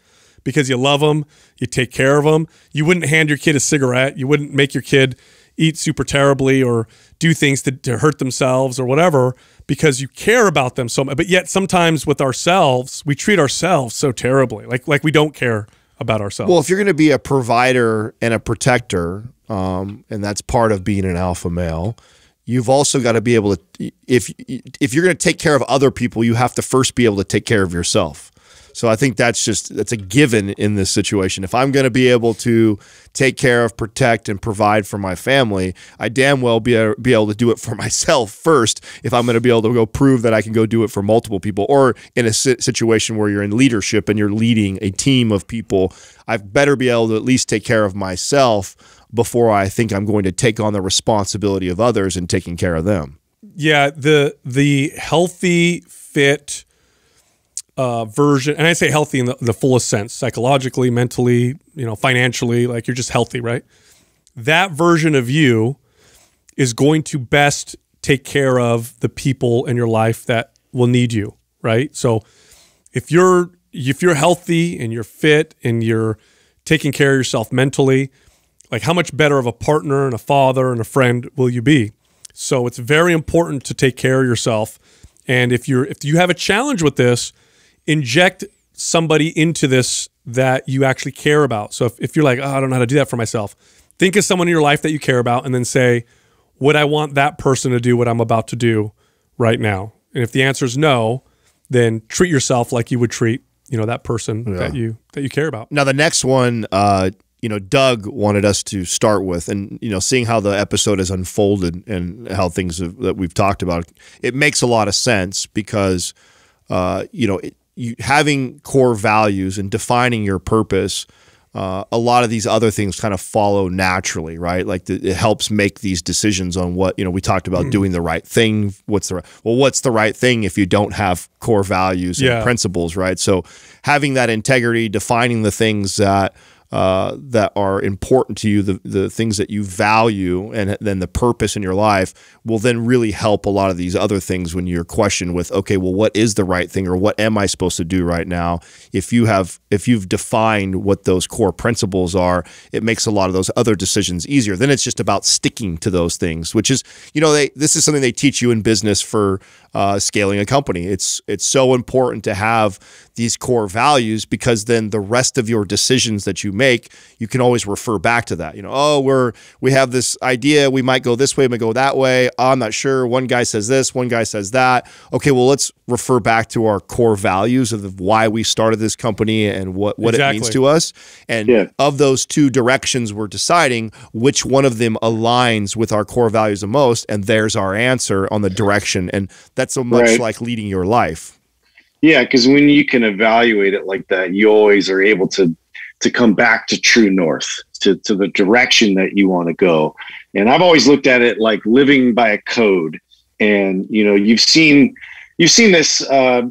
because you love them, you take care of them. You wouldn't hand your kid a cigarette, you wouldn't make your kid eat super terribly or do things to, to hurt themselves or whatever because you care about them so much. But yet sometimes with ourselves, we treat ourselves so terribly, like like we don't care about ourselves. Well, if you're going to be a provider and a protector, um, and that's part of being an alpha male, you've also got to be able to if if you're going to take care of other people, you have to first be able to take care of yourself. So I think that's just that's a given in this situation. If I'm going to be able to take care of, protect, and provide for my family, I damn well be be able to do it for myself first. If I'm going to be able to go prove that I can go do it for multiple people, or in a situation where you're in leadership and you're leading a team of people, I better be able to at least take care of myself before I think I'm going to take on the responsibility of others and taking care of them. Yeah, the the healthy fit uh, version, and I say healthy in the, the fullest sense, psychologically, mentally, you know, financially, like you're just healthy, right? That version of you is going to best take care of the people in your life that will need you, right? So if you're if you're healthy and you're fit and you're taking care of yourself mentally, like how much better of a partner and a father and a friend will you be? So it's very important to take care of yourself. And if you're if you have a challenge with this, inject somebody into this that you actually care about. So if, if you're like, oh, I don't know how to do that for myself, think of someone in your life that you care about and then say, would I want that person to do what I'm about to do right now? And if the answer is no, then treat yourself like you would treat, you know, that person yeah. that you that you care about. Now the next one, uh, you know, Doug wanted us to start with, and you know, seeing how the episode has unfolded and how things have, that we've talked about, it makes a lot of sense because, uh, you know, it, you, having core values and defining your purpose, uh, a lot of these other things kind of follow naturally, right? Like the, it helps make these decisions on what you know. We talked about mm. doing the right thing. What's the right, well? What's the right thing if you don't have core values and yeah. principles, right? So having that integrity, defining the things that uh, that are important to you, the, the things that you value, and then the purpose in your life will then really help a lot of these other things when you're questioned with, okay, well, what is the right thing or what am I supposed to do right now? If you have, if you've defined what those core principles are, it makes a lot of those other decisions easier. Then it's just about sticking to those things, which is, you know, they, this is something they teach you in business for uh, scaling a company. It's it's so important to have these core values because then the rest of your decisions that you make, you can always refer back to that. You know, oh, we're we have this idea, we might go this way, we might go that way. Oh, I'm not sure. One guy says this, one guy says that. Okay, well, let's refer back to our core values of why we started this company and what what exactly. it means to us. And yeah. of those two directions, we're deciding which one of them aligns with our core values the most, and there's our answer on the direction. And that that's so much right. like leading your life. Yeah, because when you can evaluate it like that, you always are able to to come back to true north, to to the direction that you want to go. And I've always looked at it like living by a code. And you know, you've seen you've seen this uh,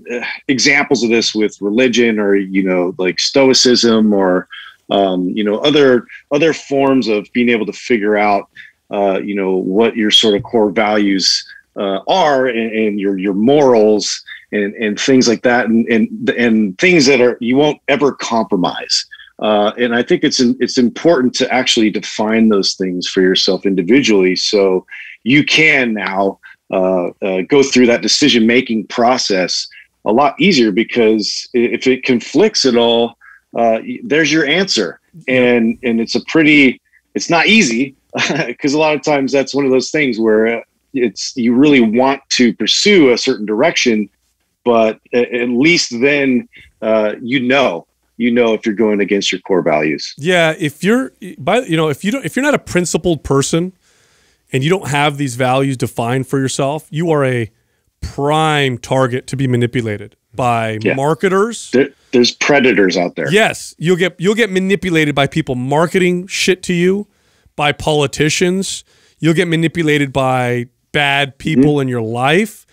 examples of this with religion or you know like stoicism or um, you know other other forms of being able to figure out uh, you know what your sort of core values uh, are and, and, your your morals and and things like that and and and things that are you won't ever compromise. Uh, and I think it's it's important to actually define those things for yourself individually, so you can now uh, uh go through that decision making process a lot easier. Because if it conflicts at all, uh, there's your answer, and and it's a pretty it's not easy because a lot of times that's one of those things where it's you really want to pursue a certain direction, but at least then uh, you know you know if you're going against your core values. Yeah, if you're by you know if you don't if you're not a principled person and you don't have these values defined for yourself, you are a prime target to be manipulated by yeah. marketers. There, there's predators out there. Yes, you'll get you'll get manipulated by people marketing shit to you, by politicians. You'll get manipulated by bad people mm. in your life,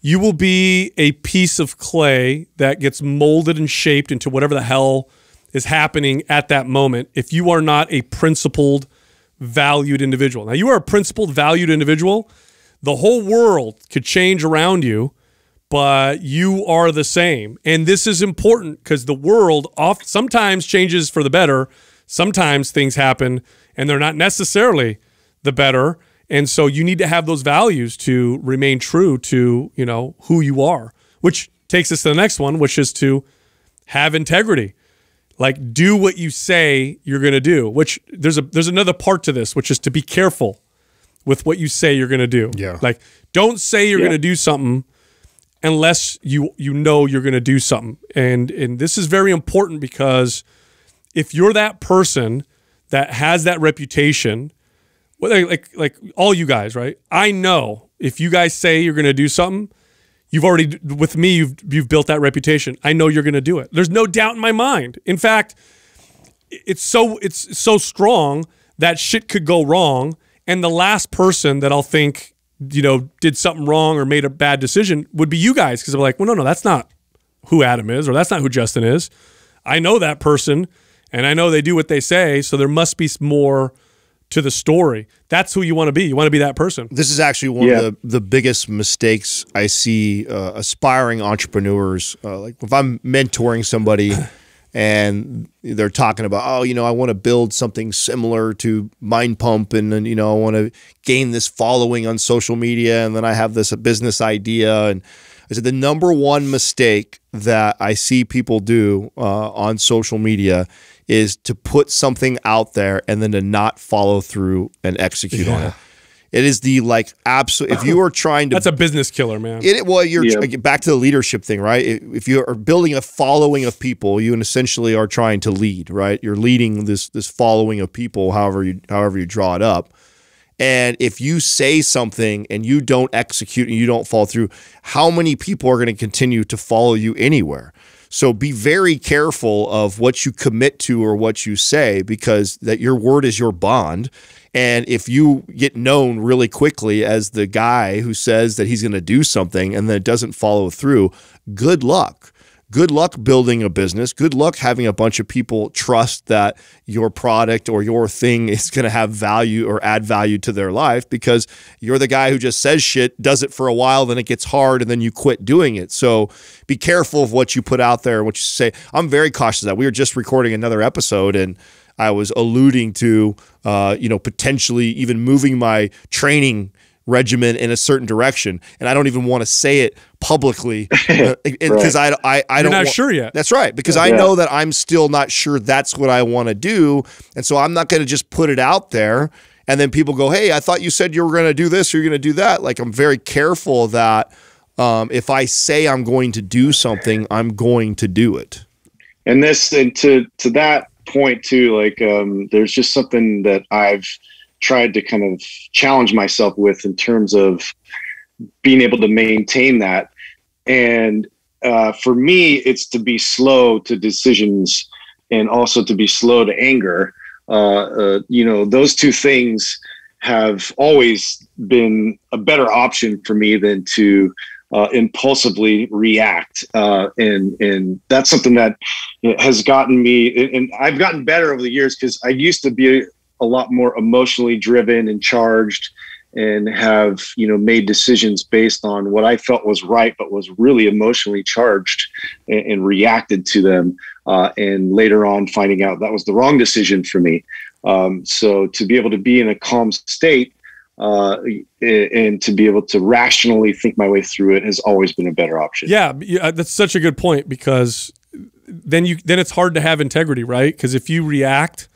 you will be a piece of clay that gets molded and shaped into whatever the hell is happening at that moment if you are not a principled, valued individual. Now, you are a principled, valued individual. The whole world could change around you, but you are the same. And this is important because the world oft sometimes changes for the better. Sometimes things happen and they're not necessarily the better. And so you need to have those values to remain true to, you know, who you are, which takes us to the next one, which is to have integrity. Like do what you say you're going to do, which there's a there's another part to this, which is to be careful with what you say you're going to do. Yeah. Like don't say you're yeah. going to do something unless you you know you're going to do something. And and this is very important because if you're that person that has that reputation well, like like all you guys, right? I know if you guys say you're going to do something, you've already with me you've you've built that reputation. I know you're going to do it. There's no doubt in my mind. In fact, it's so it's so strong that shit could go wrong and the last person that I'll think you know did something wrong or made a bad decision would be you guys because I'm like, well, no, no, that's not who Adam is or that's not who Justin is. I know that person and I know they do what they say, so there must be more to the story. That's who you want to be. You want to be that person. This is actually one yeah. of the, the biggest mistakes I see uh, aspiring entrepreneurs. Uh, like if I'm mentoring somebody and they're talking about, oh, you know, I want to build something similar to Mind Pump and then, you know, I want to gain this following on social media and then I have this business idea. And I said the number one mistake that I see people do uh, on social media is to put something out there and then to not follow through and execute yeah. on it. It is the like absolute. If you are trying to, that's a business killer, man. It, well, you're yeah. back to the leadership thing, right? If you are building a following of people, you essentially are trying to lead, right? You're leading this this following of people, however you however you draw it up. And if you say something and you don't execute and you don't fall through, how many people are going to continue to follow you anywhere? So be very careful of what you commit to or what you say because that your word is your bond. And if you get known really quickly as the guy who says that he's going to do something and then it doesn't follow through, good luck good luck building a business. Good luck having a bunch of people trust that your product or your thing is going to have value or add value to their life because you're the guy who just says shit, does it for a while, then it gets hard, and then you quit doing it. So be careful of what you put out there and what you say. I'm very cautious that. We were just recording another episode and I was alluding to, uh, you know, potentially even moving my training regimen in a certain direction, and I don't even want to say it publicly because uh, right. I, I, I You're don't not want, sure yet. That's right because yeah. I know that I'm still not sure that's what I want to do, and so I'm not going to just put it out there. And then people go, "Hey, I thought you said you were going to do this. You're going to do that." Like I'm very careful that. Um, if I say I'm going to do something, I'm going to do it. And this, and to to that point too, like um, there's just something that I've tried to kind of challenge myself with in terms of being able to maintain that. And uh, for me, it's to be slow to decisions and also to be slow to anger. Uh, uh, you know, those two things have always been a better option for me than to uh, impulsively react, uh, and and that's something that has gotten me, and I've gotten better over the years because I used to be a lot more emotionally driven and charged and have you know made decisions based on what I felt was right, but was really emotionally charged and, and reacted to them. Uh, and later on, finding out that was the wrong decision for me. Um, so to be able to be in a calm state uh, and to be able to rationally think my way through it has always been a better option. Yeah, yeah uh, that's such a good point because then you then it's hard to have integrity, right? Because if you react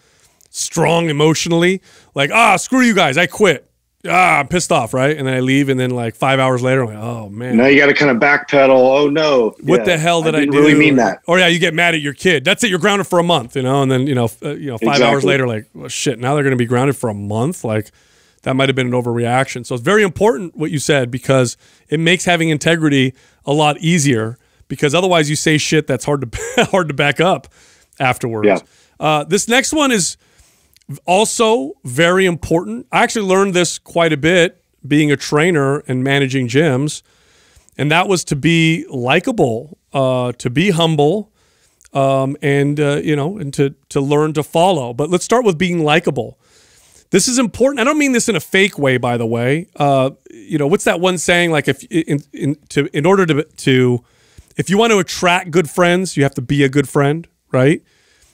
strong emotionally, like, ah, screw you guys, I quit. Ah, I'm pissed off, right? And then I leave, and then like five hours later, I'm like, oh man. Now you got to kind of backpedal. Oh no. What yeah, the hell did I, I do? Really mean that? Or yeah, you get mad at your kid. That's it. You're grounded for a month, you know. And then you know, uh, you know, five exactly. hours later, like, well, shit. Now they're going to be grounded for a month. Like, that might have been an overreaction. So it's very important what you said because it makes having integrity a lot easier because otherwise you say shit that's hard to hard to back up afterwards. Yeah. Uh, this next one is also, very important. I actually learned this quite a bit being a trainer and managing gyms, and that was to be likable, uh, to be humble, um, and uh, you know, and to to learn to follow. But let's start with being likable. This is important. I don't mean this in a fake way, by the way. Uh, you know, what's that one saying? Like, if in, in to in order to to if you want to attract good friends, you have to be a good friend, right?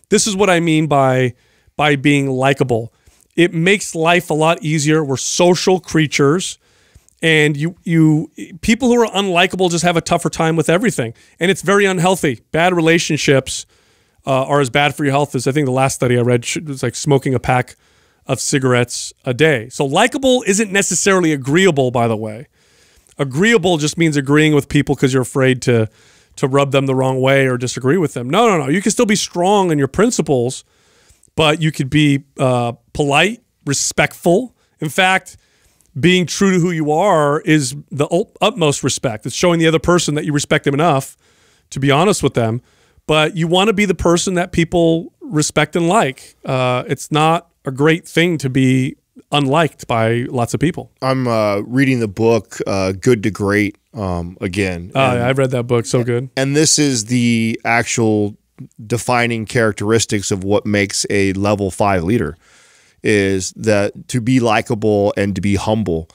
This is what I mean by by being likable. It makes life a lot easier. We're social creatures and you you people who are unlikable just have a tougher time with everything and it's very unhealthy bad relationships uh, are as bad for your health as i think the last study i read was like smoking a pack of cigarettes a day so likable isn't necessarily agreeable by the way agreeable just means agreeing with people because you're afraid to to rub them the wrong way or disagree with them no no no you can still be strong in your principles but you could be uh, polite, respectful. In fact, being true to who you are is the utmost respect. It's showing the other person that you respect them enough to be honest with them. But you want to be the person that people respect and like. Uh, it's not a great thing to be unliked by lots of people. I'm uh, reading the book uh, Good to Great um, again. Ah, yeah, I've read that book. So good. And this is the actual defining characteristics of what makes a level five leader is that to be likable and to be humble.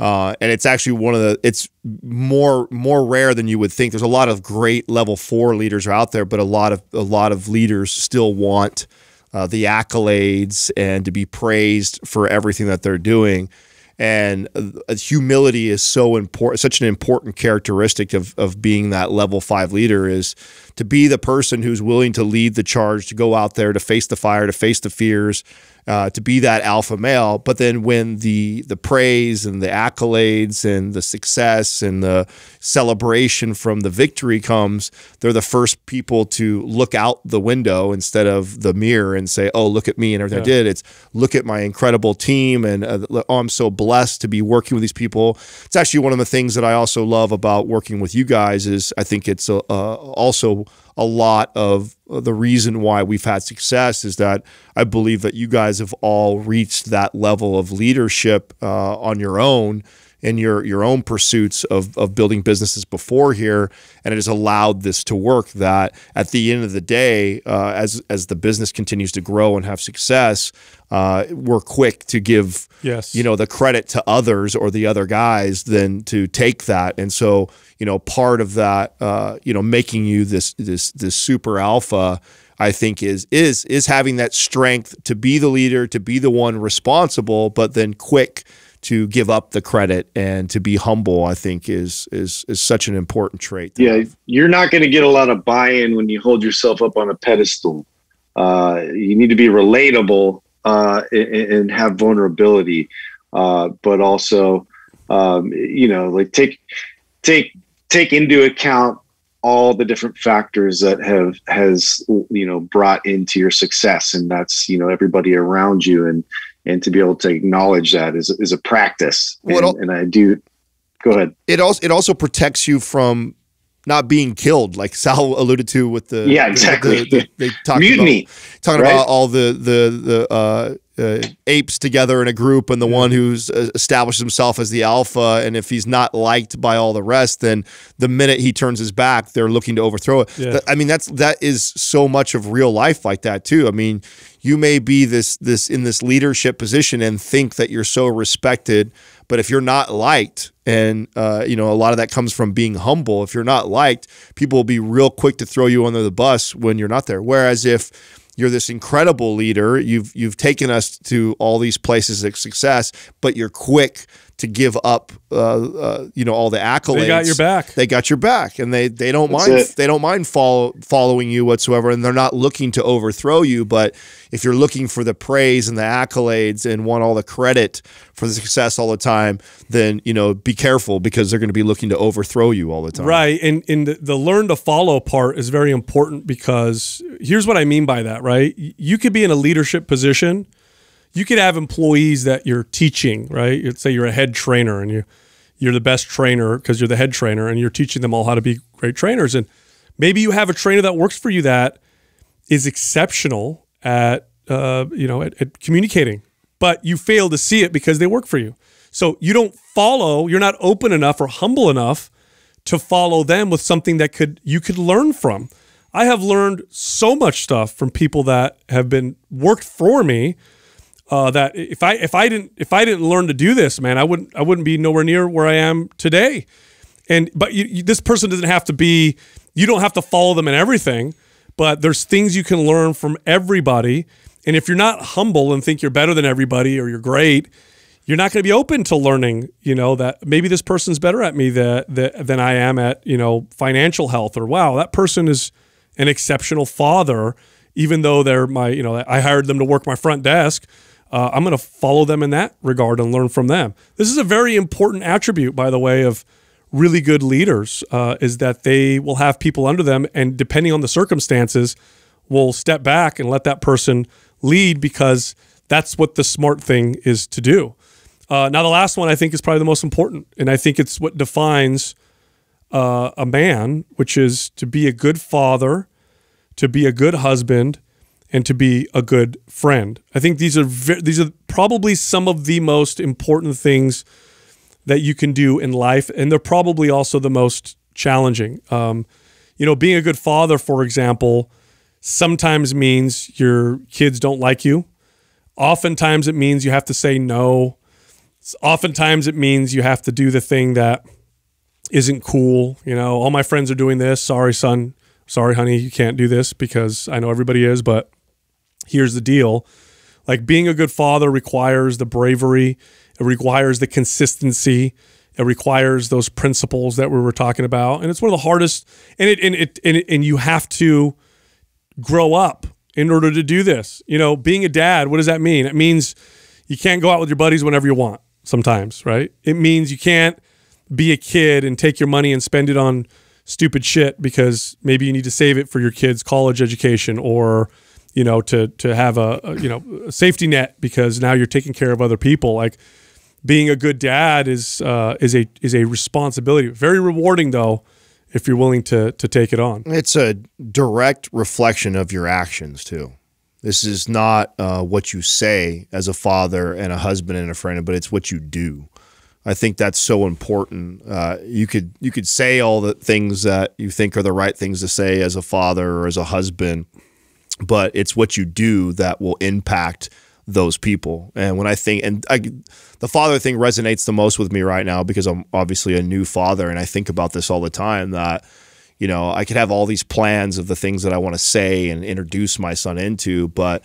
Uh, and it's actually one of the it's more more rare than you would think. There's a lot of great level four leaders out there, but a lot of a lot of leaders still want uh, the accolades and to be praised for everything that they're doing. And uh, humility is so important, such an important characteristic of of being that level five leader is to be the person who's willing to lead the charge, to go out there, to face the fire, to face the fears, uh, to be that alpha male. But then when the the praise and the accolades and the success and the celebration from the victory comes, they're the first people to look out the window instead of the mirror and say, "Oh, look at me and everything yeah. I did." It's look at my incredible team and uh, oh, I'm so blessed to be working with these people. It's actually one of the things that I also love about working with you guys is I think it's uh, uh also a lot of uh, the reason why we've had success is that I believe that you guys have all reached that level of leadership uh, on your own in your your own pursuits of of building businesses before here, and it has allowed this to work. That at the end of the day, uh, as as the business continues to grow and have success, uh, we're quick to give yes. you know the credit to others or the other guys than to take that. And so you know part of that uh, you know making you this this this super alpha. I think is is is having that strength to be the leader, to be the one responsible, but then quick to give up the credit and to be humble, I think is is is such an important trait. Yeah, have you're not going to get a lot of buy-in when you hold yourself up on a pedestal. Uh, you need to be relatable uh, and, and, have vulnerability, uh, but also, um, you know, like take take take into account all the different factors that have has you know brought into your success and that's you know everybody around you and and to be able to acknowledge that is is a practice. And, well, and I do. Go ahead. It also it also protects you from not being killed, like Sal alluded to with the yeah exactly the, the, the, they talk mutiny, about, talking right? about all the the the uh, uh, apes together in a group and the one who's uh, established himself as the alpha and if he's not liked by all the rest then the minute he turns his back they're looking to overthrow it yeah. i mean that's that is so much of real life like that too i mean you may be this this in this leadership position and think that you're so respected but if you're not liked and uh, you know a lot of that comes from being humble if you're not liked people will be real quick to throw you under the bus when you're not there whereas if you're this incredible leader. You've you've taken us to all these places of success, but you're quick to give up, uh, uh, you know, all the accolades. They got your back. They got your back, and they they don't That's mind it. they don't mind follow, following you whatsoever, and they're not looking to overthrow you. But if you're looking for the praise and the accolades and want all the credit for the success all the time, then you know be careful because they're going to be looking to overthrow you all the time. Right, and and the, the learn to follow part is very important because here's what I mean by that. Right, you could be in a leadership position you could have employees that you're teaching, right? You'd say you're a head trainer and you you're the best trainer because you're the head trainer and you're teaching them all how to be great trainers. And maybe you have a trainer that works for you that is exceptional at uh, you know at, at communicating, but you fail to see it because they work for you. So you don't follow. You're not open enough or humble enough to follow them with something that could you could learn from. I have learned so much stuff from people that have been worked for me uh, that if I if I didn't if I didn't learn to do this, man, I wouldn't I wouldn't be nowhere near where I am today. And but you, you, this person doesn't have to be. You don't have to follow them in everything, but there's things you can learn from everybody. And if you're not humble and think you're better than everybody or you're great, you're not going to be open to learning. You know that maybe this person's better at me that, that than I am at you know financial health or wow that person is an exceptional father even though they're my you know I hired them to work my front desk uh, I'm going to follow them in that regard and learn from them. This is a very important attribute, by the way, of really good leaders uh, is that they will have people under them and depending on the circumstances will step back and let that person lead because that's what the smart thing is to do. Uh, now, the last one I think is probably the most important, and I think it's what defines uh, a man, which is to be a good father, to be a good husband, and to be a good friend. I think these are these are probably some of the most important things that you can do in life, and they're probably also the most challenging. Um, you know, being a good father, for example, sometimes means your kids don't like you. Oftentimes, it means you have to say no. Oftentimes, it means you have to do the thing that isn't cool. You know, all my friends are doing this. Sorry, son. Sorry, honey. You can't do this because I know everybody is, but here's the deal like being a good father requires the bravery, it requires the consistency, it requires those principles that we were talking about. And it's one of the hardest and it and it and, it, and you have to grow up in order to do this. You know, being a dad, what does that mean? It means you can't go out with your buddies whenever you want sometimes, right? It means you can't be a kid and take your money and spend it on stupid shit because maybe you need to save it for your kids' college education or you know, to to have a, a you know a safety net because now you're taking care of other people. Like being a good dad is uh, is a is a responsibility. Very rewarding though, if you're willing to to take it on. It's a direct reflection of your actions too. This is not uh, what you say as a father and a husband and a friend, but it's what you do. I think that's so important. Uh, you could you could say all the things that you think are the right things to say as a father or as a husband, but it's what you do that will impact those people. And when I think, and I, the father thing resonates the most with me right now because I'm obviously a new father and I think about this all the time that, you know, I could have all these plans of the things that I want to say and introduce my son into, but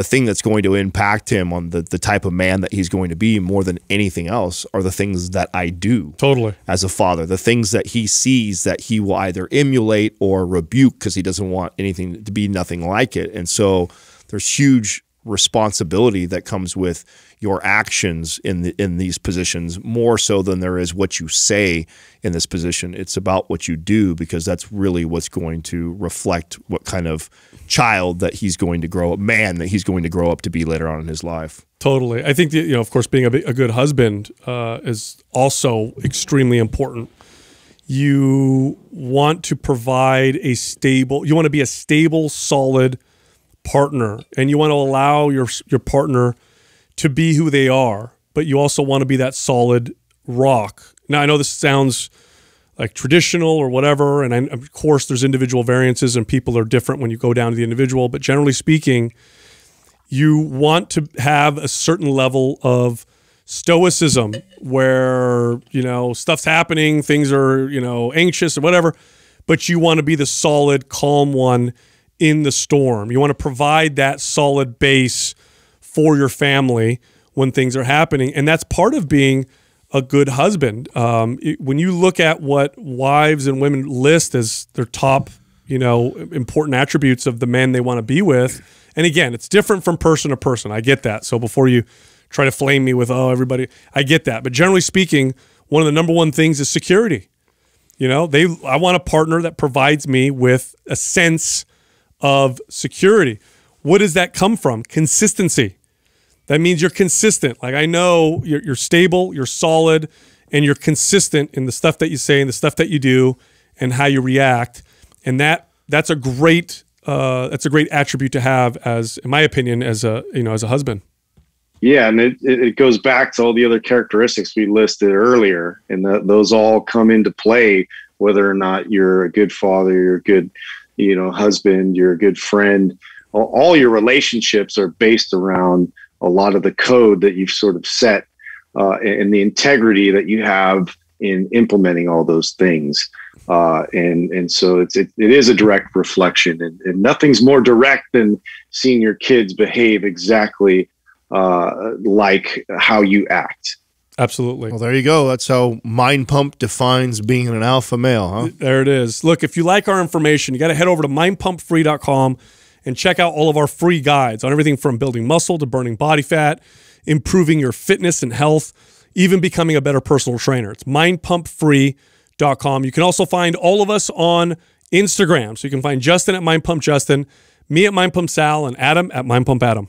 the thing that's going to impact him on the, the type of man that he's going to be more than anything else are the things that I do. Totally. As a father, the things that he sees that he will either emulate or rebuke because he doesn't want anything to be nothing like it. And so there's huge responsibility that comes with your actions in the, in these positions more so than there is what you say in this position. It's about what you do because that's really what's going to reflect what kind of child that he's going to grow up, man that he's going to grow up to be later on in his life. Totally, I think that, you know, of course, being a, a good husband uh, is also extremely important. You want to provide a stable. You want to be a stable, solid partner and you want to allow your your partner to be who they are, but you also want to be that solid rock. Now I know this sounds like traditional or whatever, and I, of course there's individual variances and people are different when you go down to the individual, but generally speaking, you want to have a certain level of stoicism where, you know, stuff's happening, things are, you know, anxious or whatever, but you want to be the solid, calm one in the storm. You want to provide that solid base for your family when things are happening. And that's part of being a good husband. Um, it, when you look at what wives and women list as their top, you know, important attributes of the men they want to be with, and again, it's different from person to person. I get that. So before you try to flame me with, oh, everybody, I get that. But generally speaking, one of the number one things is security. You know, they I want a partner that provides me with a sense of security. What does that come from? Consistency. That means you're consistent. Like I know you're, you're stable, you're solid, and you're consistent in the stuff that you say and the stuff that you do and how you react. And that that's a great uh, that's a great attribute to have as, in my opinion, as a you know as a husband. Yeah, and it, it goes back to all the other characteristics we listed earlier, and the, those all come into play whether or not you're a good father, you're a good you know husband your good friend all, all your relationships are based around a lot of the code that you've sort of set uh, and the integrity that you have in implementing all those things uh, and and so it's it, it is a direct reflection and, and, nothing's more direct than seeing your kids behave exactly uh, like how you act Absolutely. Well, there you go. That's how Mind Pump defines being an alpha male, huh? There it is. Look, if you like our information, you got to head over to mindpumpfree.com and check out all of our free guides on everything from building muscle to burning body fat, improving your fitness and health, even becoming a better personal trainer. It's mindpumpfree.com. You can also find all of us on Instagram. So you can find Justin at Mind Pump Justin, me at Mind Pump Sal, and Adam at Mind Pump Adam.